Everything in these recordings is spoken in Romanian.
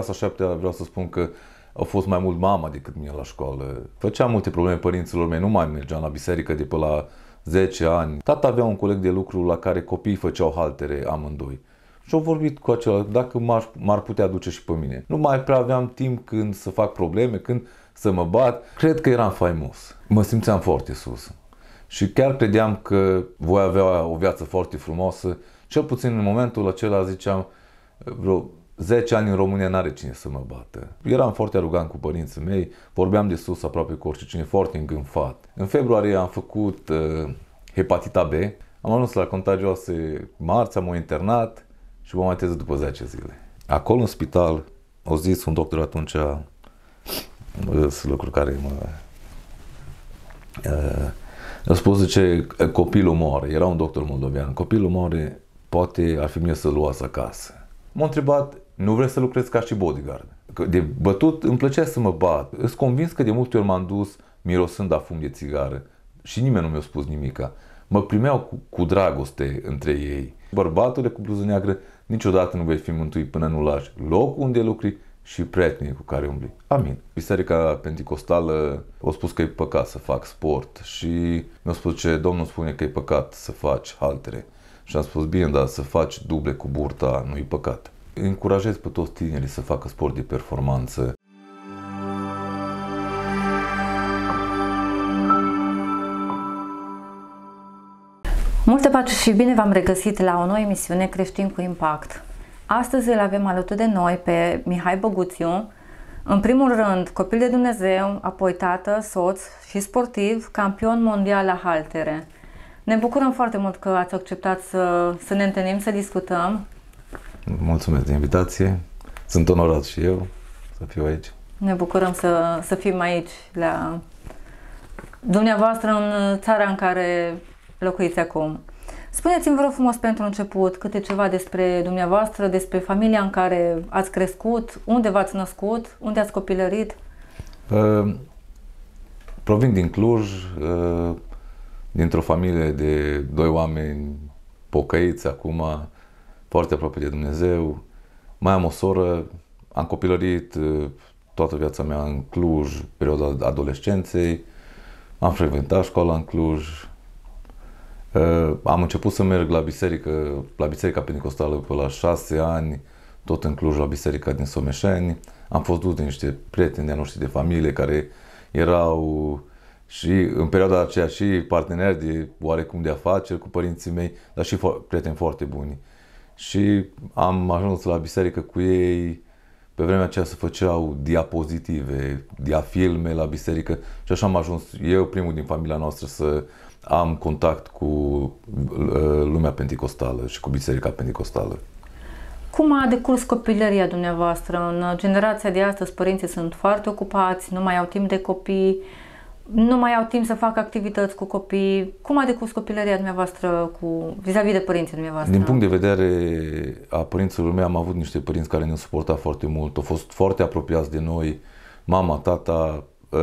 clasa 7 vreau să spun că au fost mai mult mama decât mine la școală. Făceam multe probleme părinților mei, nu mai mergeam la biserică de pe la 10 ani. Tata avea un coleg de lucru la care copiii făceau haltere amândoi. Și au vorbit cu acela dacă m-ar, m-ar putea duce și pe mine. Nu mai prea aveam timp când să fac probleme, când să mă bat. Cred că eram faimos. Mă simțeam foarte sus. Și chiar credeam că voi avea o viață foarte frumoasă. Cel puțin în momentul acela ziceam vreo 10 ani în România n-are cine să mă bată. Eram foarte arogant cu părinții mei, vorbeam de sus aproape cu orice cine, foarte îngânfat. În februarie am făcut uh, hepatita B, am ajuns la contagioase marți, am o internat și am mateză după 10 zile. Acolo în spital, o zis un doctor atunci, uh, sunt lucruri care mă... Uh, a spus, zice, copilul moare, era un doctor moldovean, copilul moare, poate ar fi mie să-l luați acasă. M-a întrebat nu vreau să lucrez ca și bodyguard. De bătut îmi plăcea să mă bat. Sunt convins că de multe ori m-am dus mirosând a fum de țigară și nimeni nu mi-a spus nimica. Mă primeau cu, cu dragoste între ei. Bărbatul cu bluză neagră, niciodată nu vei fi mântuit până nu lași locul unde lucri și prietenii cu care umbli. Amin. Biserica Pentecostală a spus că e păcat să fac sport și mi-a spus ce Domnul spune că e păcat să faci haltere. Și am spus, bine, dar să faci duble cu burta nu e păcat încurajez pe toți tinerii să facă sport de performanță. Multe pace și bine v-am regăsit la o nouă emisiune Creștin cu Impact. Astăzi îl avem alături de noi pe Mihai Băguțiu, în primul rând copil de Dumnezeu, apoi tată, soț și sportiv, campion mondial la haltere. Ne bucurăm foarte mult că ați acceptat să, să ne întâlnim, să discutăm Mulțumesc de invitație. Sunt onorat și eu să fiu aici. Ne bucurăm să, să fim aici la dumneavoastră în țara în care locuiți acum. Spuneți-mi, vă rog frumos, pentru început, câte ceva despre dumneavoastră, despre familia în care ați crescut, unde v-ați născut, unde ați copilărit. Uh, provin din Cluj, uh, dintr-o familie de doi oameni pocăiți acum, foarte aproape de Dumnezeu. Mai am o soră, am copilărit uh, toată viața mea în Cluj, perioada adolescenței, am frecventat școala în Cluj, uh, am început să merg la biserică, la biserica pentecostală pe la șase ani, tot în Cluj, la biserica din Someșeni. Am fost dus de niște prieteni de noștri de familie care erau și în perioada aceea și parteneri de oarecum de afaceri cu părinții mei, dar și prieteni foarte buni și am ajuns la biserică cu ei. Pe vremea aceea se făceau diapozitive, diafilme la biserică și așa am ajuns eu, primul din familia noastră, să am contact cu uh, lumea pentecostală și cu biserica pentecostală. Cum a decurs copilăria dumneavoastră? În generația de astăzi părinții sunt foarte ocupați, nu mai au timp de copii, nu mai au timp să facă activități cu copii. Cum a adică decurs copilăria dumneavoastră cu, vis-a-vis de părinții dumneavoastră? Din punct de vedere a părinților mei, am avut niște părinți care ne-au suportat foarte mult, au fost foarte apropiați de noi, mama, tata, ă,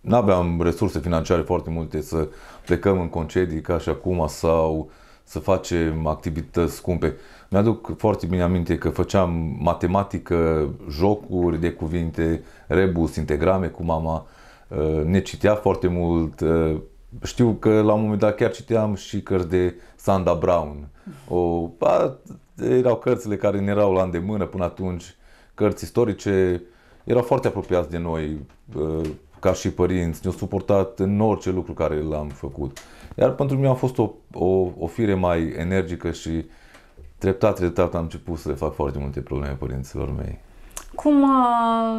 nu aveam resurse financiare foarte multe să plecăm în concedii ca și acum sau să facem activități scumpe. Mi-aduc foarte bine aminte că făceam matematică, jocuri de cuvinte, rebus, integrame cu mama, Uh, ne citea foarte mult. Uh, știu că la un moment dat chiar citeam și cărți de Sanda Brown. O, a, erau cărțile care ne erau la îndemână până atunci, cărți istorice, erau foarte apropiați de noi uh, ca și părinți, ne-au suportat în orice lucru care l-am făcut. Iar pentru mine a fost o, o, o fire mai energică și treptat, treptat am început să le fac foarte multe probleme părinților mei. Cum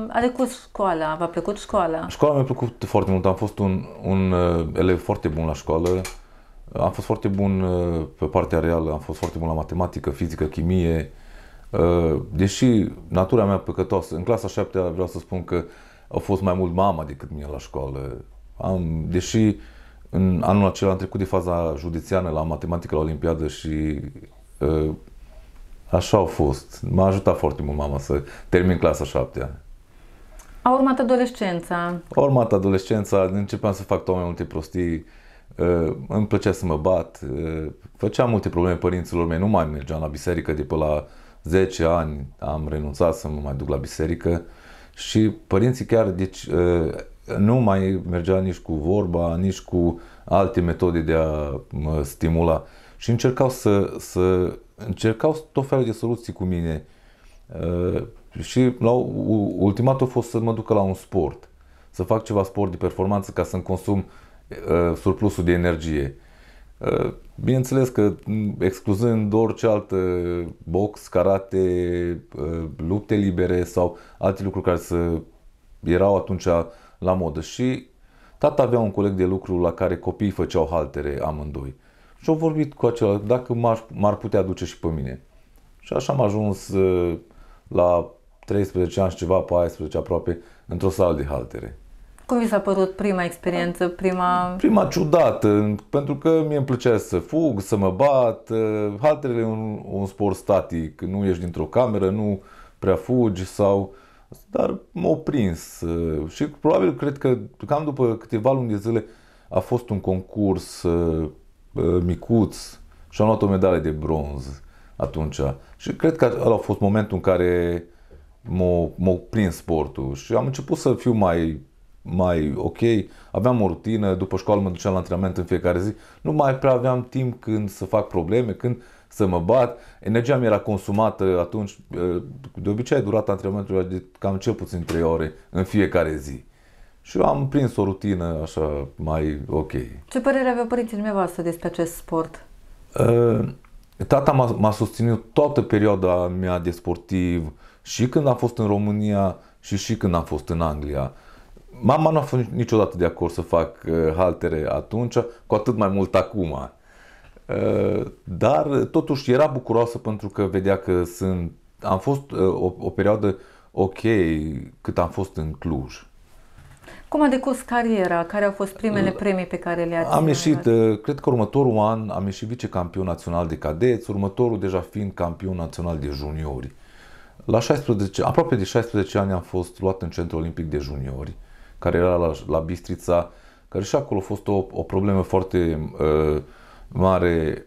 a decurs școala? V-a plăcut școala? Școala mi-a plăcut foarte mult. Am fost un, un uh, elev foarte bun la școală. Am fost foarte bun uh, pe partea reală, am fost foarte bun la matematică, fizică, chimie. Uh, deși natura mea păcătoasă, în clasa 7 vreau să spun că a fost mai mult mama decât mine la școală. Am, deși în anul acela am trecut de faza județeană la matematică la Olimpiadă și Așa au fost. M-a ajutat foarte mult mama să termin clasa 7 A urmat adolescența. A urmat adolescența, începeam să fac tot mai multe prostii, uh, îmi plăcea să mă bat, uh, făceam multe probleme părinților mei, nu mai mergeam la biserică de pe la 10 ani, am renunțat să mă mai duc la biserică și părinții chiar, deci, uh, nu mai mergeau nici cu vorba, nici cu alte metode de a mă stimula și încercau să, să încercau tot felul de soluții cu mine uh, și la ultimatul a fost să mă ducă la un sport, să fac ceva sport de performanță ca să-mi consum uh, surplusul de energie. Uh, bineînțeles că excluzând orice altă box, karate, lupte libere sau alte lucruri care să erau atunci la modă și tata avea un coleg de lucru la care copiii făceau haltere amândoi. Și au vorbit cu acela, dacă m-aș, m-ar putea duce și pe mine. Și așa am ajuns ă, la 13 ani și ceva, 14 aproape, într-o sală de haltere. Cum vi s-a părut prima experiență, prima... Prima ciudată, pentru că mie îmi plăcea să fug, să mă bat. Ă, halterele e un, un sport static, nu ieși dintr-o cameră, nu prea fugi sau... Dar m-au prins ă, și probabil cred că cam după câteva luni de zile a fost un concurs Uh, micuț și am luat o medalie de bronz atunci. Și cred că ăla a fost momentul în care m-a, m-a prins sportul și am început să fiu mai mai ok, aveam o rutină, după școală mă duceam la antrenament în fiecare zi, nu mai prea aveam timp când să fac probleme, când să mă bat, energia mi era consumată atunci, uh, de obicei durata antrenamentului de cam cel puțin 3 ore în fiecare zi. Și am prins o rutină așa mai ok. Ce părere avea părinții dumneavoastră despre acest sport? Ă, tata m-a, susținut toată perioada mea de sportiv, și când am fost în România și și când am fost în Anglia. Mama nu a fost niciodată de acord să fac ă, haltere atunci, cu atât mai mult acum. Ă, dar totuși era bucuroasă pentru că vedea că sunt, am fost o, o perioadă ok cât am fost în Cluj. Cum a decurs cariera? Care au fost primele premii pe care le-a Am ieșit, uh, cred că următorul an am ieșit vicecampion național de cadeți, următorul deja fiind campion național de juniori. La 16, aproape de 16 ani am fost luat în centrul olimpic de juniori, care era la, la Bistrița, care și acolo a fost o, o problemă foarte uh, mare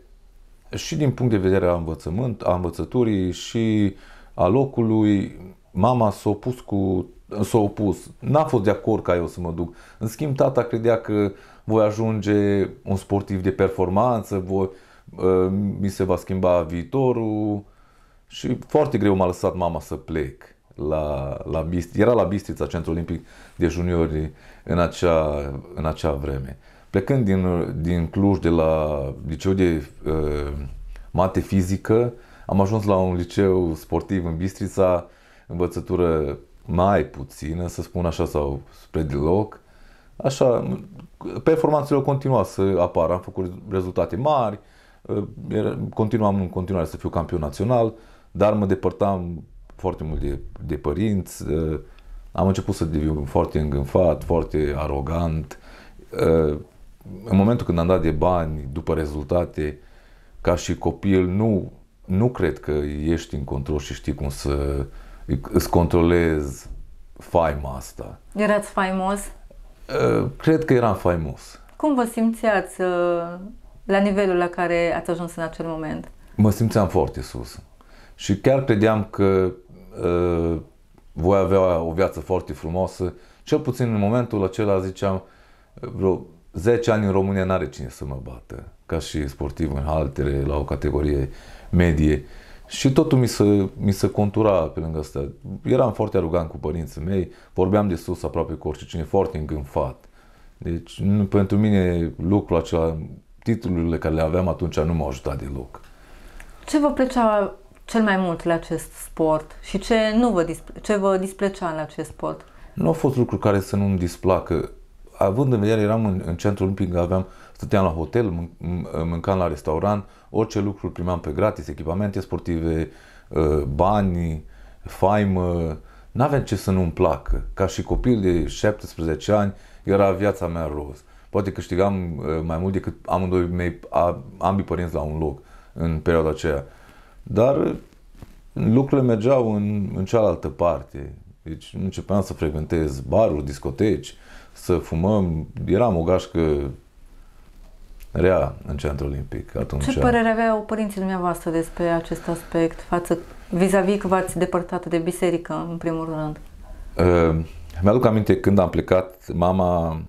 și din punct de vedere a, învățământ, a învățăturii și a locului Mama s-a opus cu s-a opus. N-a fost de acord ca eu să mă duc. În schimb, tata credea că voi ajunge un sportiv de performanță, voi, uh, mi se va schimba viitorul și foarte greu m-a lăsat mama să plec. La, la Bist- era la Bistrița, Centrul Olimpic de Juniori în acea, în acea vreme. Plecând din, din Cluj, de la liceu de uh, mate fizică, am ajuns la un liceu sportiv în Bistrița, învățătură mai puțină, să spun așa, sau spre deloc. Așa, performanțele au continuat să apară, am făcut rezultate mari, eh, continuam în continuare să fiu campion național, dar mă depărtam foarte mult de, de părinți, eh, am început să devin foarte îngânfat, foarte arogant. Eh, în momentul când am dat de bani după rezultate, ca și copil, nu, nu cred că ești în control și știi cum să îți controlez faima asta. Erați faimos? Ă, cred că eram faimos. Cum vă simțeați ă, la nivelul la care ați ajuns în acel moment? Mă simțeam foarte sus. Și chiar credeam că ă, voi avea o viață foarte frumoasă. Cel puțin în momentul acela ziceam, vreo 10 ani în România n-are cine să mă bată, ca și sportiv în altele, la o categorie medie. Uh, și totul mi se, mi se contura pe lângă asta. Eram foarte arogant cu părinții mei, vorbeam de sus aproape cu orice cine, foarte îngânfat. Deci nu, pentru mine lucrul acela, titlurile care le aveam atunci nu m-au ajutat deloc. Ce vă plăcea cel mai mult la acest sport și ce, nu vă, ce vă displecea la acest sport? Nu au fost lucruri care să nu-mi displacă. Având în vedere, eram în, în centrul olimpic, aveam Stăteam la hotel, mâncam la restaurant, orice lucru primeam pe gratis, echipamente sportive, ă, bani, faimă, n-aveam ce să nu-mi placă. Ca și copil de 17 ani, era viața mea roz. Poate câștigam ă, mai mult decât amândoi mei, ambii părinți la un loc în perioada aceea. Dar ă, lucrurile mergeau în, în cealaltă parte. Deci începeam să frecventez baruri, discoteci, să fumăm. Eram o gașcă rea în centrul olimpic. Atunci... Ce părere aveau părinții dumneavoastră despre acest aspect față vis-a-vis că v-ați depărtat de biserică, în primul rând? Uh, mi-aduc aminte când am plecat, mama,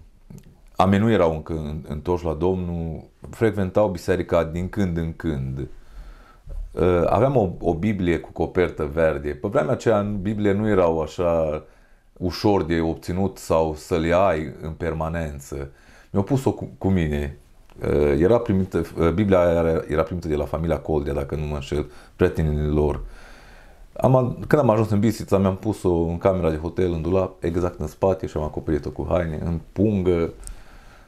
amenu erau încă întorși la Domnul, frecventau biserica din când în când. Uh, aveam o, o Biblie cu copertă verde. Pe vremea aceea, Biblie nu erau așa ușor de obținut sau să le ai în permanență. Mi-au pus-o cu, cu mine Eh, era primită, eh, Biblia era, era primită de la familia Coldea, dacă nu mă înșel, prietenii lor. Am, când am ajuns în Bistrița, mi-am pus-o în camera de hotel, în dulap, exact în spate și am acoperit-o cu haine, în pungă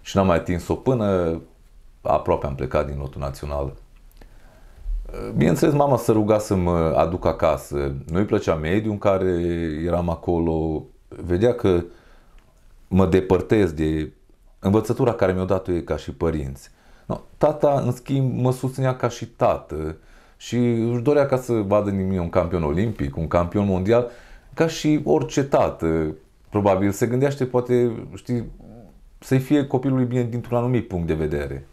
și n-am mai atins-o până aproape am plecat din lotul național. Eh, bineînțeles, mama se ruga să mă aduc acasă. Nu-i plăcea mediul în care eram acolo. Vedea că mă depărtez de învățătura care mi-o dat-o ei ca și părinți. No, tata, în schimb, mă susținea ca și tată și își dorea ca să vadă din mine un campion olimpic, un campion mondial, ca și orice tată. Probabil se gândește, poate, știi, să-i fie copilului bine dintr-un anumit punct de vedere.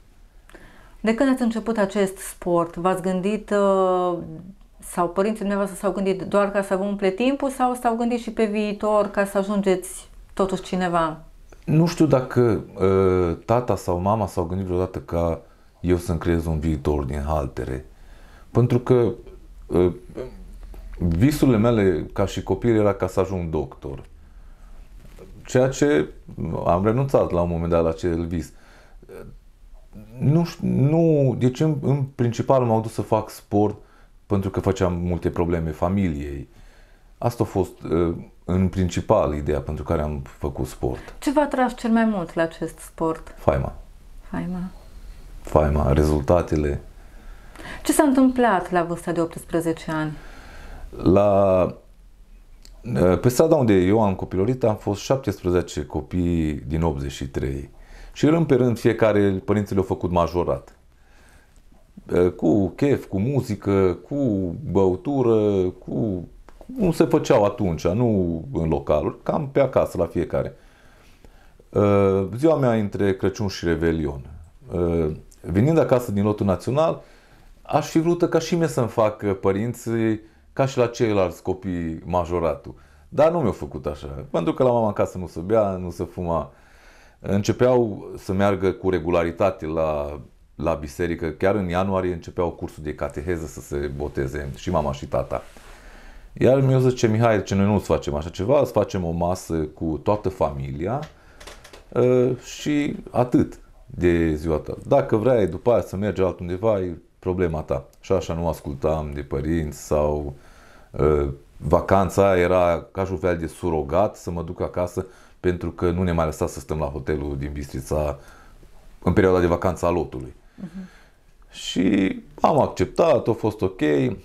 De când ați început acest sport, v-ați gândit uh, sau părinții dumneavoastră s-au gândit doar ca să vă umple timpul sau s-au gândit și pe viitor ca să ajungeți totuși cineva? Nu știu dacă uh, tata sau mama s-au gândit vreodată ca eu să-mi creez un viitor din haltere. Pentru că uh, visurile mele ca și copil era ca să ajung doctor. Ceea ce am renunțat la un moment dat la acel vis. Nu, nu, deci în, în principal m-au dus să fac sport pentru că făceam multe probleme familiei. Asta a fost uh, în principal ideea pentru care am făcut sport. Ce v-a tras cel mai mult la acest sport? Faima. Faima. Faima, rezultatele. Ce s-a întâmplat la vârsta de 18 ani? La eh, pe strada unde eu am copilorit am fost 17 copii din 83 și rând pe rând fiecare părinții le-au făcut majorat. Eh, cu chef, cu muzică, cu băutură, cu nu se făceau atunci, nu în localuri, cam pe acasă la fiecare. Uh, ziua mea între Crăciun și Revelion. Uh, venind acasă din lotul național, aș fi vrut ca și mie să-mi fac părinții ca și la ceilalți copii majoratul. Dar nu mi-au făcut așa. Pentru că la mama acasă nu se bea, nu se fuma. Începeau să meargă cu regularitate la, la biserică. Chiar în ianuarie începeau cursul de cateheză să se boteze și mama și tata. Iar mi-o zice, Mihai, ce noi nu îți facem așa ceva, îți facem o masă cu toată familia ă, și atât de ziua ta. Dacă vrei după aia să mergi altundeva, e problema ta. Și așa nu ascultam de părinți sau ă, vacanța era ca și un fel de surogat să mă duc acasă pentru că nu ne mai lăsa să stăm la hotelul din Bistrița în perioada de vacanță a lotului. Uh-huh. Și am acceptat, a fost ok.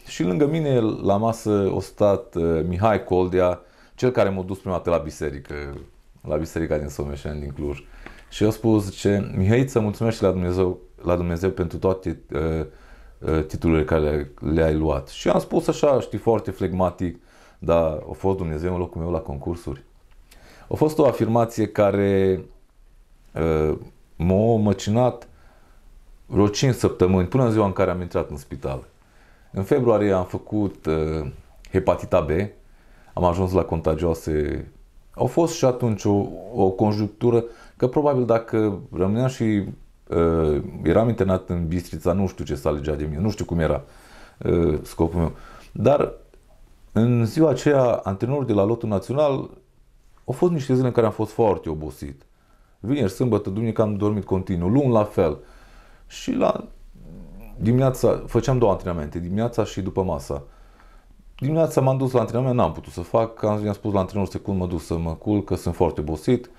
Și lângă mine la masă a stat uh, Mihai Coldea, cel care m-a dus prima dată la biserică, la biserica din Someșeni, din Cluj. Și a spus, ce Mihai, să mulțumesc la Dumnezeu, la Dumnezeu pentru toate uh, uh, titlurile care le-ai luat. Și am spus așa, știi, foarte flegmatic, dar a fost Dumnezeu în locul meu la concursuri. A fost o afirmație care uh, m-a măcinat vreo 5 săptămâni, până în ziua în care am intrat în spital. În februarie am făcut uh, hepatita B, am ajuns la contagioase. Au fost și atunci o, o conjunctură că probabil dacă rămâneam și uh, eram internat în Bistrița, nu știu ce s-a legea de mine, nu știu cum era uh, scopul meu. Dar în ziua aceea, antrenorul de la lotul național, au fost niște zile în care am fost foarte obosit. Vineri, sâmbătă, duminică am dormit continuu, luni la fel. Uh, și la dimineața, făceam două antrenamente, dimineața și după masa Dimineața m-am dus la antrenament, n-am putut să fac, am, zis, am spus la antrenor să cum mă duc să mă culc, că sunt foarte obosit.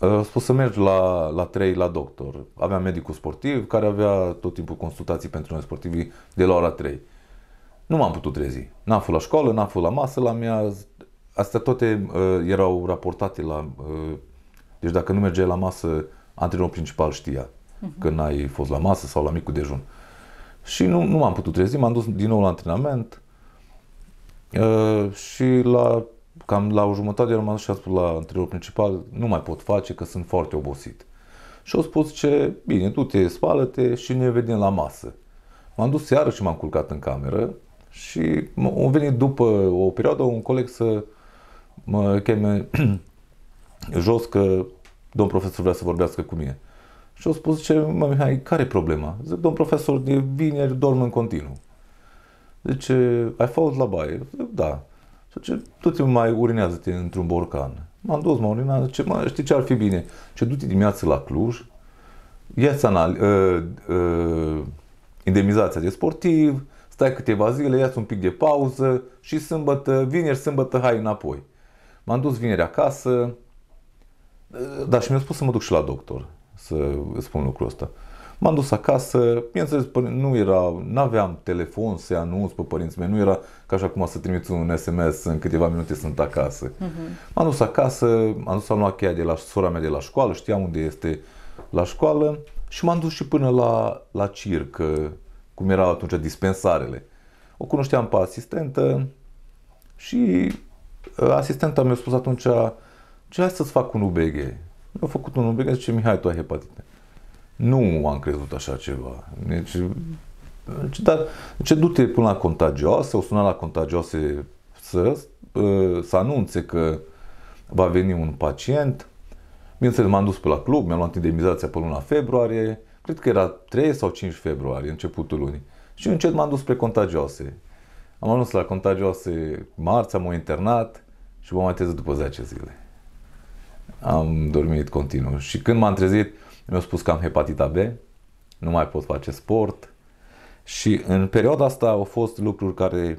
A spus să mergi la, la 3 la doctor. Aveam medicul sportiv care avea tot timpul consultații pentru noi sportivi de la ora 3. Nu m-am putut trezi. N-am fost la școală, n-am fost la masă, la mea. Astea toate uh, erau raportate la... Uh, deci dacă nu mergeai la masă, antrenorul principal știa. Mhm. când ai fost la masă sau la micul dejun. Și nu, nu m-am putut trezi, m-am dus din nou la antrenament uh, și la, cam la o jumătate de m-am dus și am spus la antrenorul principal, nu mai pot face că sunt foarte obosit. Și au spus ce, bine, tu te spală-te și ne vedem la masă. M-am dus seară și m-am culcat în cameră și am venit după o perioadă un coleg să mă cheme jos că domn profesor vrea să vorbească cu mine. Și au spus, ce, mă, Mihai, care e problema? Zic, domn profesor, de vineri dorm în continuu. Deci ai fost la baie? Zic, da. Și ce tu te mai urinează-te într-un borcan. M-am dus, m-am urinat, zice, mă, știi ce ar fi bine? Ce du-te dimineața la Cluj, ia-ți anal- uh, uh, indemnizația de sportiv, stai câteva zile, ia un pic de pauză și sâmbătă, vineri, sâmbătă, hai înapoi. M-am dus vineri acasă, ă, dar și mi-a spus să mă duc și la doctor să spun lucrul ăsta. M-am dus acasă, bineînțeles, nu era, nu aveam telefon să anunț pe părinții mei, nu era ca și acum să trimiți un SMS în câteva minute sunt acasă. Uh-huh. M-am dus acasă, am dus, am luat cheia de la sora mea de la școală, știam unde este la școală și m-am dus și până la, la circ, cum erau atunci dispensarele. O cunoșteam pe asistentă și uh, asistenta mi-a spus atunci, ce hai să-ți fac un UBG? Mi-a făcut un obiect, zice, Mihai, tu ai hepatită. Nu am crezut așa ceva. Deci, deci dar, ce du-te până la contagioase, o suna la contagioase să, ă, să anunțe că va veni un pacient. Bineînțeles, m-am dus pe la club, mi-am luat indemnizația pe luna februarie, cred că era 3 sau 5 februarie, începutul lunii. Și încet m-am dus spre contagioase. Am ajuns la contagioase marți, am o internat și m-am după 10 zile am dormit continuu. Și când m-am trezit, mi-au spus că am hepatita B, nu mai pot face sport. Și în perioada asta au fost lucruri care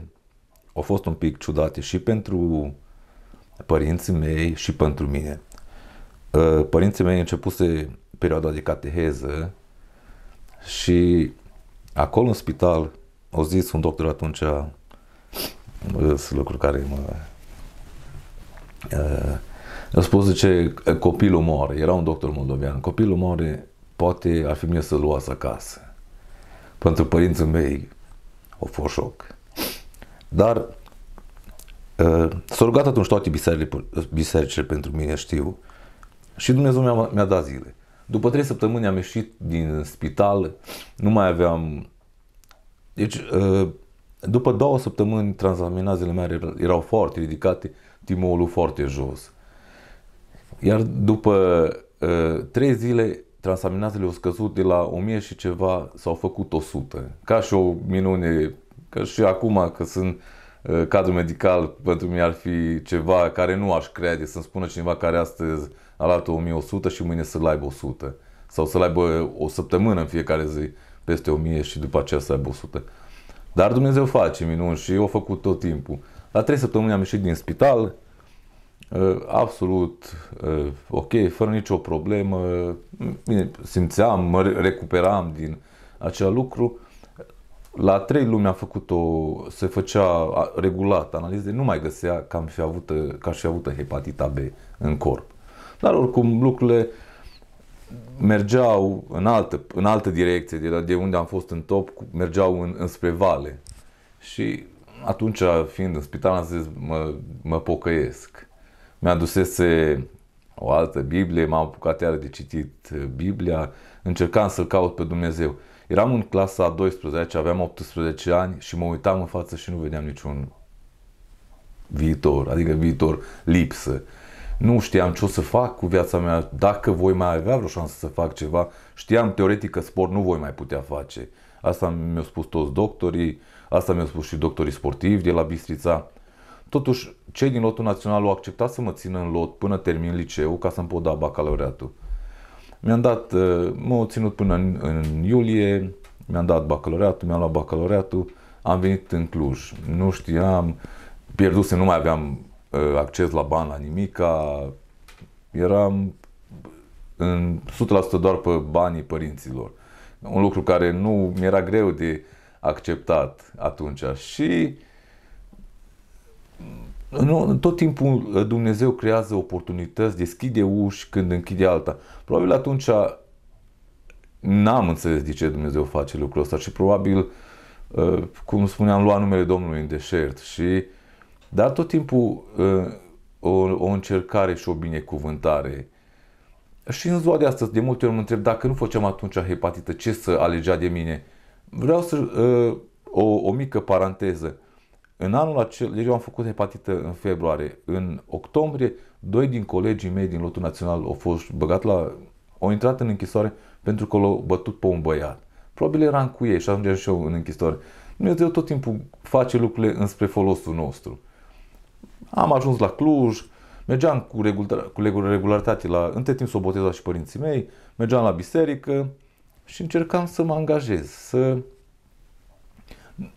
au fost un pic ciudate și pentru părinții mei și pentru mine. Uh, părinții mei începuse perioada de cateheză și acolo în spital au zis un doctor atunci uh, sunt lucruri care mă uh, a spus, zice, copilul moare. Era un doctor moldovean. Copilul moare, poate ar fi mie să-l luați acasă. Pentru părinții mei o fost șoc. Dar uh, s-au rugat atunci toate bisericile, bisericile pentru mine, știu. Și Dumnezeu mi-a, mi-a dat zile. După trei săptămâni am ieșit din spital, nu mai aveam... Deci, uh, după două săptămâni, transaminazele mele erau foarte ridicate, timolul foarte jos. Iar după uh, ă, 3 zile, transaminazele au scăzut de la 1000 și ceva, s-au făcut 100. Ca și o minune, ca și acum că sunt uh, cadru medical, pentru mine ar fi ceva care nu aș crede să-mi spună cineva care astăzi a luat 1100 și mâine să-l aibă 100. Sau să-l aibă o săptămână în fiecare zi peste 1000 și după aceea să aibă 100. Dar Dumnezeu face minuni și eu făcut tot timpul. La 3 săptămâni am ieșit din spital, absolut ok, fără nicio problemă. Bine, simțeam, mă recuperam din acel lucru. La trei luni a făcut o, se făcea regulat analize, nu mai găsea că, am fi avut, că aș fi avut hepatita B în corp. Dar oricum lucrurile mergeau în altă, în altă direcție, de, de unde am fost în top, mergeau în, înspre vale. Și atunci, fiind în spital, am zis, mă, mă pocăiesc mi dusese o altă Biblie, m-am apucat iar de citit uh, Biblia, încercam să-L caut pe Dumnezeu. Eram în clasa a 12, aveam 18 ani și mă uitam în față și nu vedeam niciun viitor, adică viitor lipsă. Nu știam ce o să fac cu viața mea, dacă voi mai avea vreo șansă să fac ceva. Știam teoretic că sport nu voi mai putea face. Asta mi-au spus toți doctorii, asta mi-au spus și doctorii sportivi de la Bistrița. Totuși, cei din lotul național au acceptat să mă țină în lot până termin liceu ca să-mi pot da bacalaureatul. Mi-am dat, uh, m-au ținut până în, în iulie, mi-am dat bacalaureatul, mi-am luat bacalaureatul, am venit în Cluj. Nu știam, pierduse, nu mai aveam uh, acces la bani, la nimica, eram în 100% doar pe banii părinților. Un lucru care nu mi-era greu de acceptat atunci. Și în tot timpul uh, Dumnezeu creează oportunități, deschide uși când închide alta. Probabil atunci uh, n-am înțeles de ce Dumnezeu face lucrul ăsta și probabil, uh, cum spuneam, lua numele Domnului în deșert și dar tot timpul o, o încercare și o binecuvântare. Și în ziua de astăzi, de multe ori mă întreb dacă nu făceam atunci hepatită, ce să alegea de mine? Vreau să o, o mică paranteză în anul acel, deci eu am făcut hepatită în februarie. În octombrie, doi din colegii mei din lotul național au fost băgat la... au intrat în închisoare pentru că l-au bătut pe un băiat. Probabil eram cu ei și am și eu în închisoare. Dumnezeu tot timpul face lucrurile înspre folosul nostru. Am ajuns la Cluj, mergeam cu, regulă, cu regularitate la... Între timp s-au și părinții mei, mergeam la biserică și încercam să mă angajez, să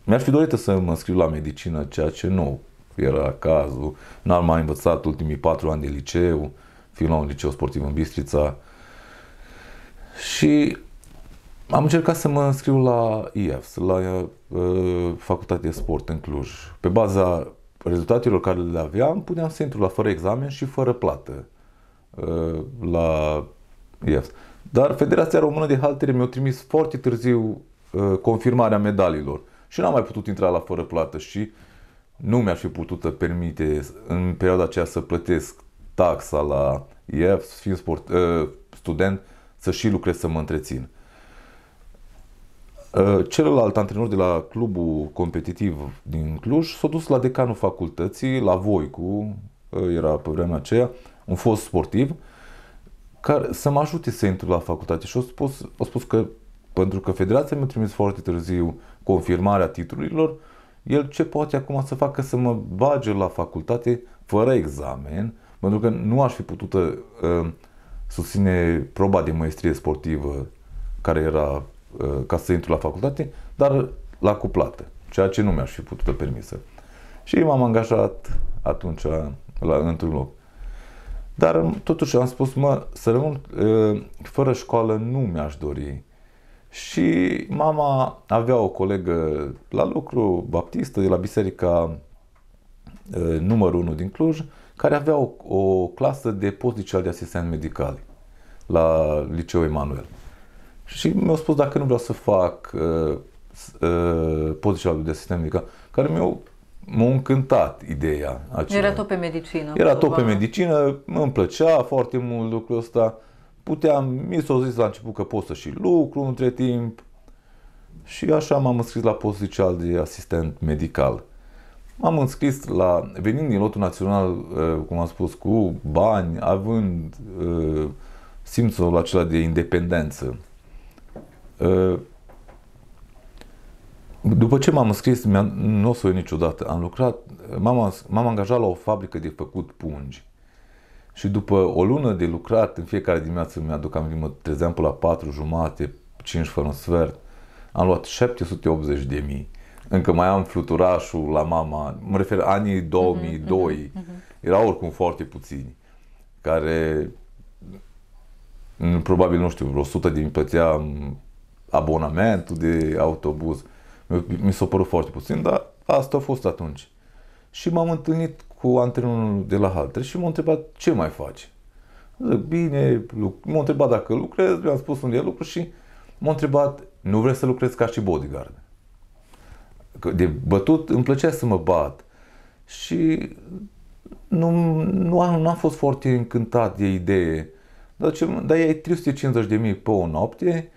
mi-aș fi dorit să mă scriu la medicină, ceea ce nu era cazul. N-am mai învățat ultimii patru ani de liceu, fiind la un liceu sportiv în Bistrița. Și am încercat să mă înscriu la IEFS, la uh, Facultatea de Sport în Cluj. Pe baza rezultatelor care le aveam, puneam să intru la fără examen și fără plată uh, la IEFS. Dar Federația Română de Haltere mi-a trimis foarte târziu uh, confirmarea medalilor și n-am mai putut intra la fără plată și nu mi-aș fi putut permite în perioada aceea să plătesc taxa la IEF, fiind sport, ă, student, să și lucrez să mă întrețin. Ă, celălalt antrenor de la clubul competitiv din Cluj s-a dus la decanul facultății, la Voicu, ă, era pe vremea aceea, un fost sportiv, care să mă ajute să intru la facultate și a spus, a spus că pentru că federația mi-a trimis foarte târziu confirmarea titlurilor, el ce poate acum să facă să mă bage la facultate fără examen, pentru că nu aș fi putut uh, susține proba de maestrie sportivă care era uh, ca să intru la facultate, dar la cuplată, ceea ce nu mi-aș fi putut permisă. Și m-am angajat atunci la, într-un loc. Dar totuși am spus, mă, să rămân uh, fără școală nu mi-aș dori și mama avea o colegă la lucru, baptistă, de la biserica numărul 1 din Cluj, care avea o, o clasă de postliceal de asistent medical la Liceul Emanuel. Și mi-au spus dacă nu vreau să fac uh, uh, postlicealul de asistent medical, care mi-au m-a încântat ideea aceea. Era tot pe medicină. Era tot pe medicină, îmi plăcea foarte mult lucrul ăsta. Uh, puteam, mi s-a zis la început că pot să și lucru între timp și așa m-am înscris la postul de asistent medical. M-am înscris la, venind din lotul național, eh, cum am spus, cu bani, având eh, simțul acela de independență. Eh, după ce m-am înscris, nu o să o niciodată, am lucrat, m-am, m-am angajat la o fabrică de făcut pungi. Și după o lună de lucrat, în fiecare dimineață mi-aduc am mă trezeam pe la 4 jumate, 5 fără un sfert, am luat 780 de mii. Încă mai am fluturașul la mama, mă refer anii 2002, uh-huh, uh-huh. erau oricum foarte puțini, care probabil, nu știu, vreo 100 de mii plăteam abonamentul de autobuz. Mi s-a părut foarte puțin, dar asta a fost atunci. Și m-am întâlnit cu antrenorul de la Halter și m-a întrebat ce mai faci. Zic, bine, m-a întrebat dacă lucrez, eu am spus unde lucru și m-a întrebat, nu vrei să lucrezi ca și bodyguard? Că de bătut îmi plăcea să mă bat și nu, nu, am, nu am fost foarte încântat de idee. Dar, ce, dar e 350 de mii pe o noapte,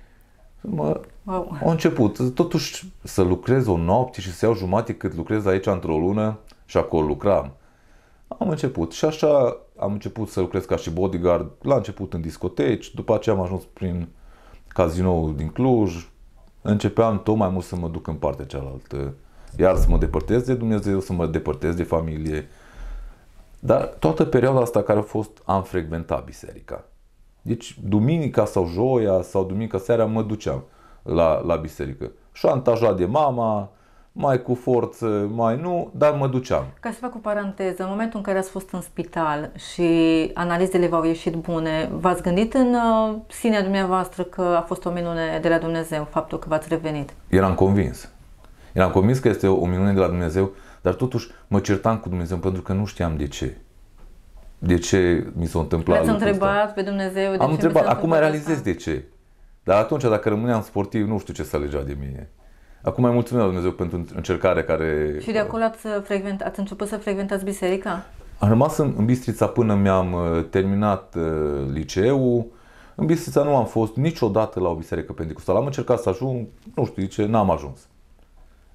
mă, wow. a început. Totuși să lucrez o noapte și să iau jumate cât lucrez aici într-o lună și acolo lucram am început și așa am început să lucrez ca și bodyguard, la început în discoteci, după aceea am ajuns prin cazinoul din Cluj, începeam tot mai mult să mă duc în partea cealaltă, iar să mă depărtez de Dumnezeu, să mă depărtez de familie. Dar toată perioada asta care a fost, am frecventat biserica. Deci duminica sau joia sau duminica seara mă duceam la, la biserică. Șantajat de mama, mai cu forță, mai nu, dar mă duceam. Ca să fac o paranteză, în momentul în care ați fost în spital și analizele v-au ieșit bune, v-ați gândit în uh, sinea dumneavoastră că a fost o minune de la Dumnezeu faptul că v-ați revenit? Eram convins. Eram convins că este o minune de la Dumnezeu, dar totuși mă certam cu Dumnezeu pentru că nu știam de ce. De ce mi s-a întâmplat ați întrebat ăsta. pe Dumnezeu de Am ce întrebat, acum realizez asta? de ce. Dar atunci, dacă rămâneam sportiv, nu știu ce să alegea de mine. Acum mai mulțumim la Dumnezeu pentru încercare care... Și de acolo ați, uh, frecvent, ați început să frecventați biserica? Am rămas în, în Bistrița până mi-am uh, terminat uh, liceul. În Bistrița nu am fost niciodată la o biserică pentecostală. Am încercat să ajung, nu știu ce, n-am ajuns.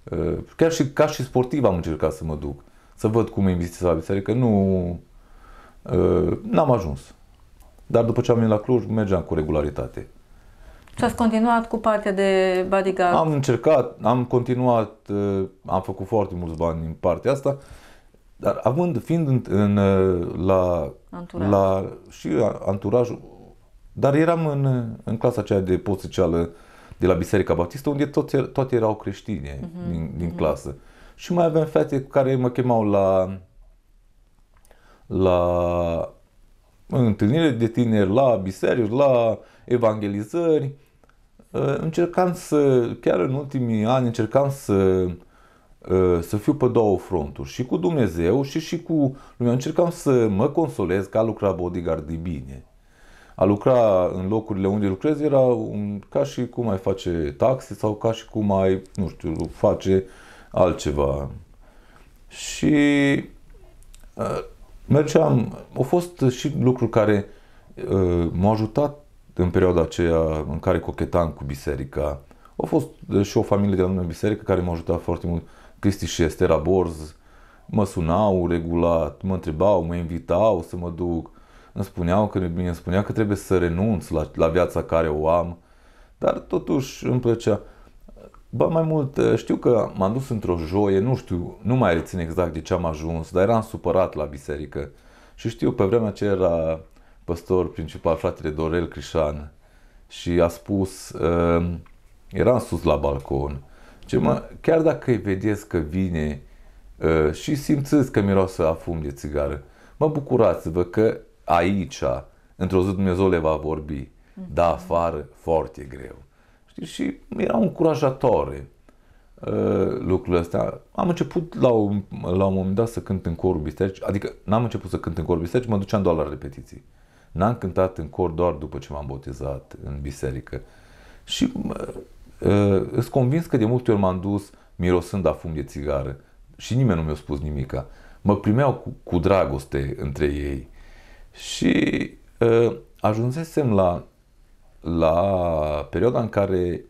Uh, chiar și ca și sportiv am încercat să mă duc, să văd cum e în Bistrița la biserică. Nu, uh, n-am ajuns. Dar după ce am venit la Cluj, mergeam cu regularitate. Și ați continuat cu partea de bodyguard? Am încercat, am continuat, uh, am făcut foarte mulți bani în partea asta, dar având, fiind în, în, uh, la, anturaj. la și anturajul, dar eram în, în clasa aceea de socială de la Biserica Baptistă, unde toți, er, toate erau creștine uh-huh. din, din uh-huh. clasă. Și mai aveam fete care mă chemau la la întâlnire de tineri, la biserici, la evangelizări. Ă, încercam să, chiar în ultimii ani, încercam să, ă, să fiu pe două fronturi, și cu Dumnezeu și și cu lumea. Încercam să mă consolez că a lucrat bodyguard de bine. A lucra în locurile unde lucrez era un, ca și cum ai face taxe sau ca și cum ai, nu știu, face altceva. Și ă, mergeam, au fost și lucruri care uh, m-au ajutat în perioada aceea în care cochetam cu biserica. A fost deci, și o familie de la noi biserică care m-a ajutat foarte mult. Cristi și Estera Borz mă sunau regulat, mă întrebau, mă invitau să mă duc. Îmi spuneau că, bine, îmi spunea că trebuie să renunț la, la viața care o am, dar totuși îmi plăcea. Ba mai mult, știu că m-am dus într-o joie, nu știu, nu mai rețin exact de ce am ajuns, dar eram supărat la biserică. Și știu, pe vremea aceea era păstor principal, fratele Dorel Crișan, și a spus, uh, ehm, eram sus la balcon, ce mă, chiar dacă îi vedeți că vine uh, și simțiți că miroase a fum de țigară, mă bucurați-vă că aici, într-o zi Dumnezeu le va vorbi, mm-hmm. da, afară foarte greu. Știi? Și era încurajatoare uh, lucrul ăsta. Am început la un, la un moment dat să cânt în corul bisterci, adică n-am început să cânt în corul bisterci, mă duceam doar la repetiții. N-am cântat în cor doar după ce m-am botezat în biserică. Și ă, uh, îți convins că de multe ori m-am dus mirosând a fum de țigară și nimeni nu mi-a spus nimica. Mă primeau cu, cu dragoste între ei. Și uh, ajunsesem la, la perioada în care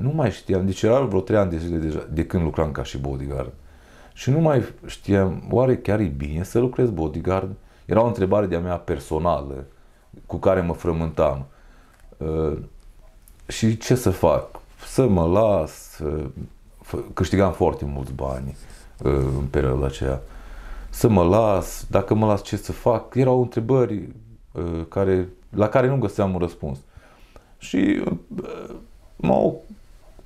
nu mai știam, deci erau vreo trei ani de zile deja, de când lucram ca și bodyguard. Și nu mai știam, oare chiar e bine să lucrez bodyguard? Era o întrebare de-a mea personală cu care mă frământam. Uh, și ce să fac? Să mă las, câștigam foarte mulți bani uh, în perioada aceea. Să mă las, dacă mă las ce să fac? Erau întrebări uh, care, la care nu găseam un răspuns. Și m-au,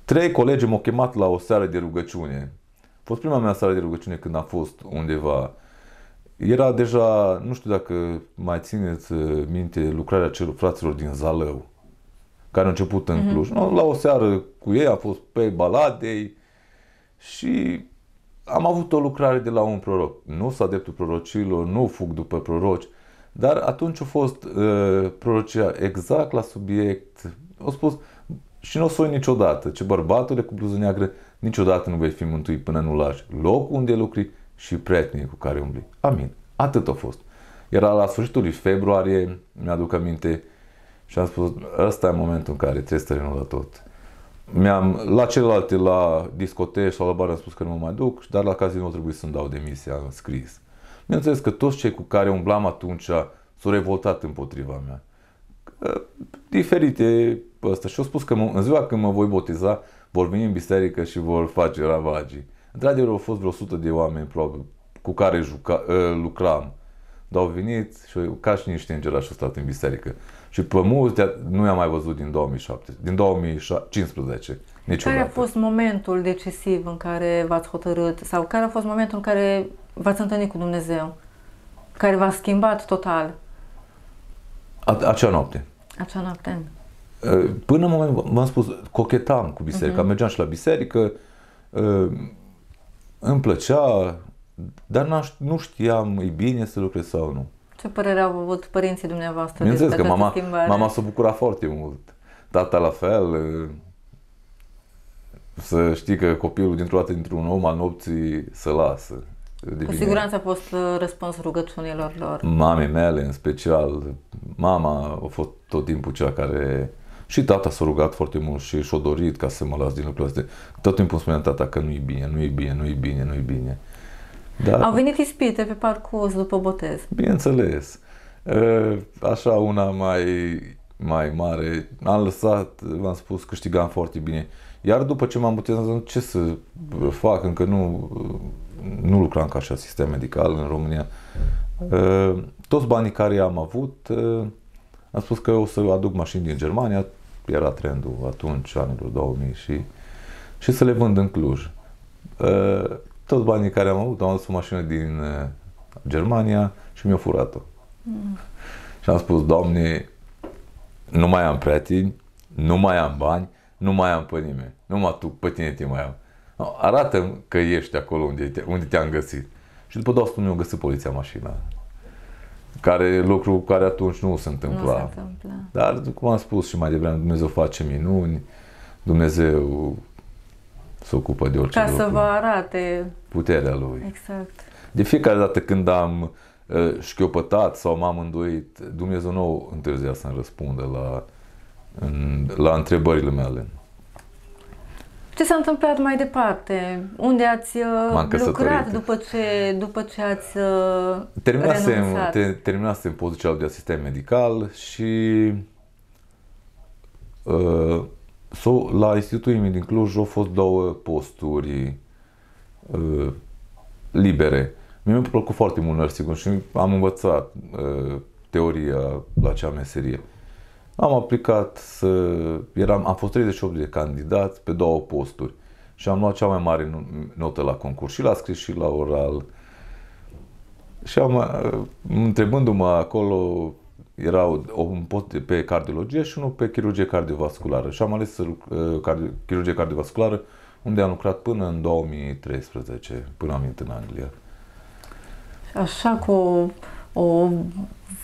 trei colegi m-au chemat la o seară de rugăciune. A fost prima mea seară de rugăciune când am fost undeva era deja, nu știu dacă mai țineți uh, minte lucrarea celor fraților din Zalău, care a început în mm-hmm. la o seară cu ei a fost pe baladei și am avut o lucrare de la un proroc. Nu sunt adeptul prorocilor, nu fug după proroci, dar atunci a fost uh, prorocia exact la subiect. Au spus, și nu o să niciodată, ce de cu bluză neagră, niciodată nu vei fi mântuit până nu lași locul unde lucri și prietenii cu care umbli. Amin. Atât a fost. Era la sfârșitul lui februarie, mi-aduc aminte, și am spus, ăsta e momentul în care trebuie să renunț la tot. Mi-am, la celelalte, la discoteci sau la bar, am spus că nu mă mai duc, dar la casino trebuie să-mi dau demisia, am scris. Bineînțeles că toți cei cu care umblam atunci s-au revoltat împotriva mea. diferite ăsta. Și au spus că mă, în ziua când mă voi botiza, vor veni în biserică și vor face ravagii. Într-adevăr, au fost vreo 100 de oameni probabil cu care juca, ă, lucram. Dar au venit și ca și niște îngeri așa stat în biserică. Și pe mulți nu i-am mai văzut din 2007, din 2015. Niciodată. Care a fost momentul decisiv în care v-ați hotărât sau care a fost momentul în care v-ați întâlnit cu Dumnezeu? Care v-a schimbat total? A, acea noapte. Acea noapte. Ă, până în moment, v-am spus, cochetam cu biserica. Uh-huh. Mergeam și la biserică. Uh, îmi plăcea, dar nu știam, e bine să lucrez sau nu. Ce părere au avut părinții dumneavoastră Bineînțeles că mama, schimbare? mama s-a bucurat foarte mult. Tata la fel. Să știi că copilul dintr-o dată, dintr-un om al nopții, se lasă. de Cu siguranță a fost uh, răspuns rugăciunilor lor. Mamei mele, în special. Mama a fost tot timpul cea care și tata s-a rugat foarte mult și și-a dorit ca să mă las din lucrurile astea. Tot timpul spunea tata că nu-i bine, nu-i bine, nu-i bine, nu-i bine. Dar... Au venit ispite pe parcurs după botez. Bineînțeles. Așa una mai, mai mare. Am lăsat, v-am spus, câștigam foarte bine. Iar după ce m-am botezat, ce să fac? Încă nu, nu lucram ca și asistent medical în România. Toți banii care am avut, am spus că o să aduc mașini din Germania, era trendul atunci, anilor 2000 și, și să le vând în Cluj. Toți banii care am avut, am adus o mașină din Germania și mi-au furat-o. Mm. Și am spus, Doamne, nu mai am prieteni, nu mai am bani, nu mai am pe nimeni, numai tu, pe tine te mai am. Arată că ești acolo unde, te, unde te-am găsit. Și după două mi au găsit poliția mașina care lucru care atunci nu se întâmpla. Nu se întâmpla. Dar, cum am spus și mai devreme, Dumnezeu face minuni, Dumnezeu se ocupă de orice Ca lucru. să vă arate puterea Lui. Exact. De fiecare dată când am ă, șchiopătat sau m-am îndoit, Dumnezeu nou întârzia să-mi răspundă la, în, la întrebările mele. Ce s-a întâmplat mai departe? Unde ați uh, lucrat după ce, după ce ați uh, terminasem, renunțat? Te, terminasem postul celălalt de asistent medical și uh, so, la Institutul IMI din Cluj au fost două posturi uh, libere. Mie mi-a plăcut foarte mult nursing și am învățat uh, teoria la acea meserie. Am aplicat, eram, am fost 38 de candidați pe două posturi și am luat cea mai mare notă la concurs și la scris și la oral. Și am, întrebându-mă acolo, era un post pe cardiologie și unul pe chirurgie cardiovasculară. Și am ales să ă, chirurgie cardiovasculară, unde am lucrat până în 2013, până am venit în Anglia. Așa, cu o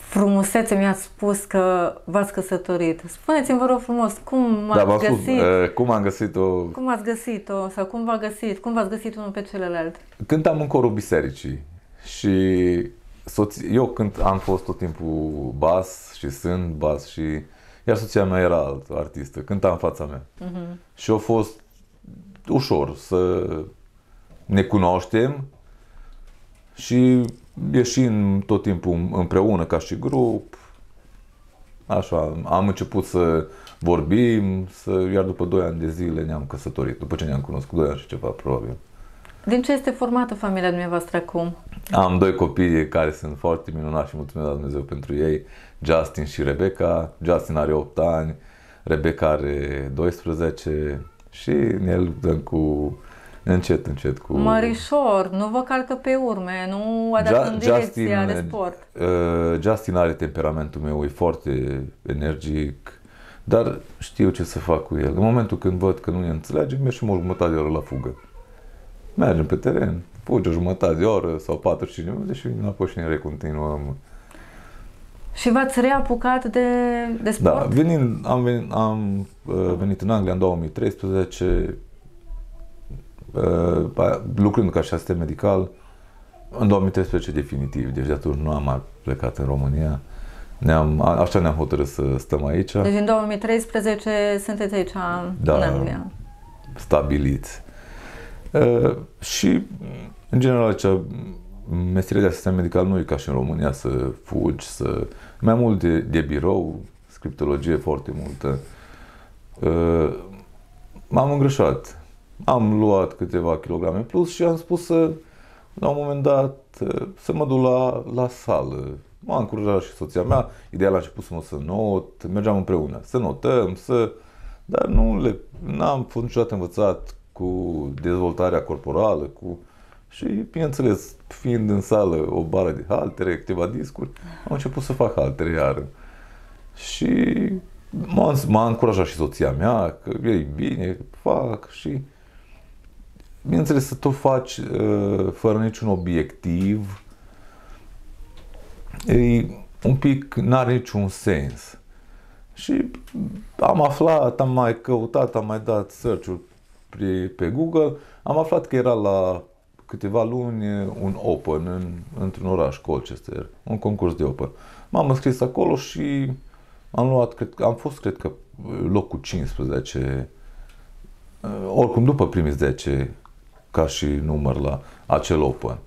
frumusețe mi-ați spus că v-ați căsătorit. Spuneți-mi, vă rog frumos, cum da, ați da, găsit? Spus, eh, cum am găsit-o? Cum ați găsit-o sau cum v ați găsit? Cum v-ați găsit unul pe celălalt? Cântam în corul bisericii și soții. eu când am fost tot timpul bas și sunt bas și iar soția mea era altă artistă, cânta în fața mea. Uh-huh. Și a fost ușor să ne cunoaștem și ieșim tot timpul împreună ca și grup. Așa, am început să vorbim, să, iar după 2 ani de zile ne-am căsătorit, după ce ne-am cunoscut 2 ani și ceva, probabil. Din ce este formată familia dumneavoastră acum? Am doi copii care sunt foarte minunați și mulțumesc la Dumnezeu pentru ei, Justin și Rebecca. Justin are 8 ani, Rebecca are 12 și ne luptăm cu încet, încet cu... Mărișor, nu vă calcă pe urme, nu a dat ja, în direcția Justin, de sport. Uh, Justin are temperamentul meu, e foarte energic, dar știu ce să fac cu el. În momentul când văd că nu ne înțelegem, mergem o jumătate de oră la fugă. Mergem pe teren, fugi o jumătate de oră sau 45 de minute și înapoi și ne recontinuăm. Și v-ați reapucat de, de da, sport? Da, venind, am, venit, am uh, venit în Anglia în 2013, Uh, lucrând ca șase medical, în 2013 definitiv, deci de atunci nu am mai plecat în România. Ne-am, așa ne-am hotărât să stăm aici. Deci în 2013 sunteți aici da, în Anglia. stabiliți. Uh, și, în general, aici, meseria de asistent medical nu e ca și în România să fugi, să... Mai mult de, de birou, scriptologie foarte multă. Uh, m-am îngrășat am luat câteva kilograme plus și am spus să, la un moment dat, să mă duc la, la sală. M-a încurajat și soția mea, ideea la început să mă să not, mergeam împreună, să notăm, să... Dar nu le, n-am fost niciodată învățat cu dezvoltarea corporală, cu... Și, bineînțeles, fiind în sală o bară de haltere, câteva discuri, am început să fac haltere iar Și m-a, m-a încurajat și soția mea că e bine, fac și... Bineînțeles să tot faci ă, fără niciun obiectiv, e un pic, n-are niciun sens. Și am aflat, am mai căutat, am mai dat search pe, pe Google, am aflat că era la câteva luni un open în, într-un oraș, Colchester, un concurs de open. M-am înscris acolo și am luat, cred, am fost, cred că, locul 15, ă, oricum după primii 10 ca și număr la acel Open.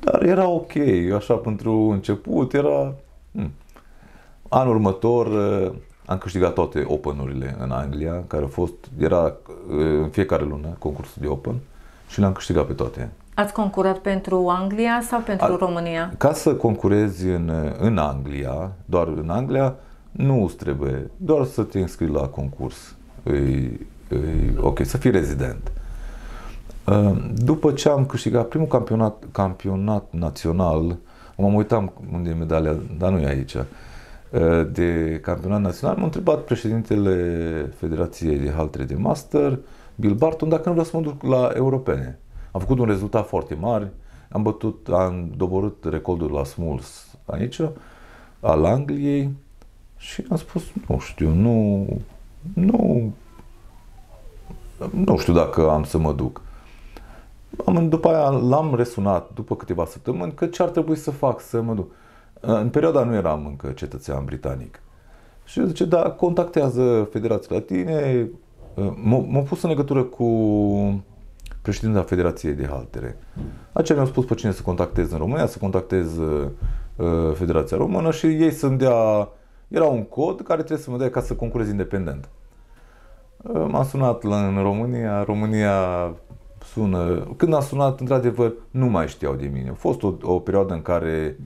Dar era ok, așa pentru început, era... Hmm. Anul următor eh, am câștigat toate Open-urile în Anglia, care au fost, era eh, în fiecare lună concursul de Open și le-am câștigat pe toate. Ați concurat pentru Anglia sau pentru A, România? Ca să concurezi în, în Anglia, doar în Anglia, nu îți trebuie doar să te înscrii la concurs. E, e, ok, să fii rezident. Ehm, după ce am câștigat primul campionat, campionat național, m-am uitat unde e medalia, dar nu e aici, eh, de campionat național, m-a întrebat președintele Federației de Haltere de Master, Bill Barton, dacă nu vreau să mă duc la europene. Am făcut un rezultat foarte mare, am bătut, am doborât recordul la smuls aici, al Angliei și am spus, nu știu, nu, nu, nu știu dacă am să mă duc. Am, după aia l-am resunat după câteva săptămâni că ce ar trebui să fac să mă duc. În perioada nu eram încă cetățean britanic. Și eu zice, da, contactează Federația Latine. M-au pus în legătură cu președinta Federației de Haltere. Aceia mi-au spus pe păi, cine să contactez în România, să contactez uh, Federația Română și ei să-mi dea... Era un cod care trebuie să mă dea ca să concurez independent. Uh, M-am sunat la, în România, România sună. Când a sunat, într-adevăr, nu mai știau de mine. A fost o, o perioadă în care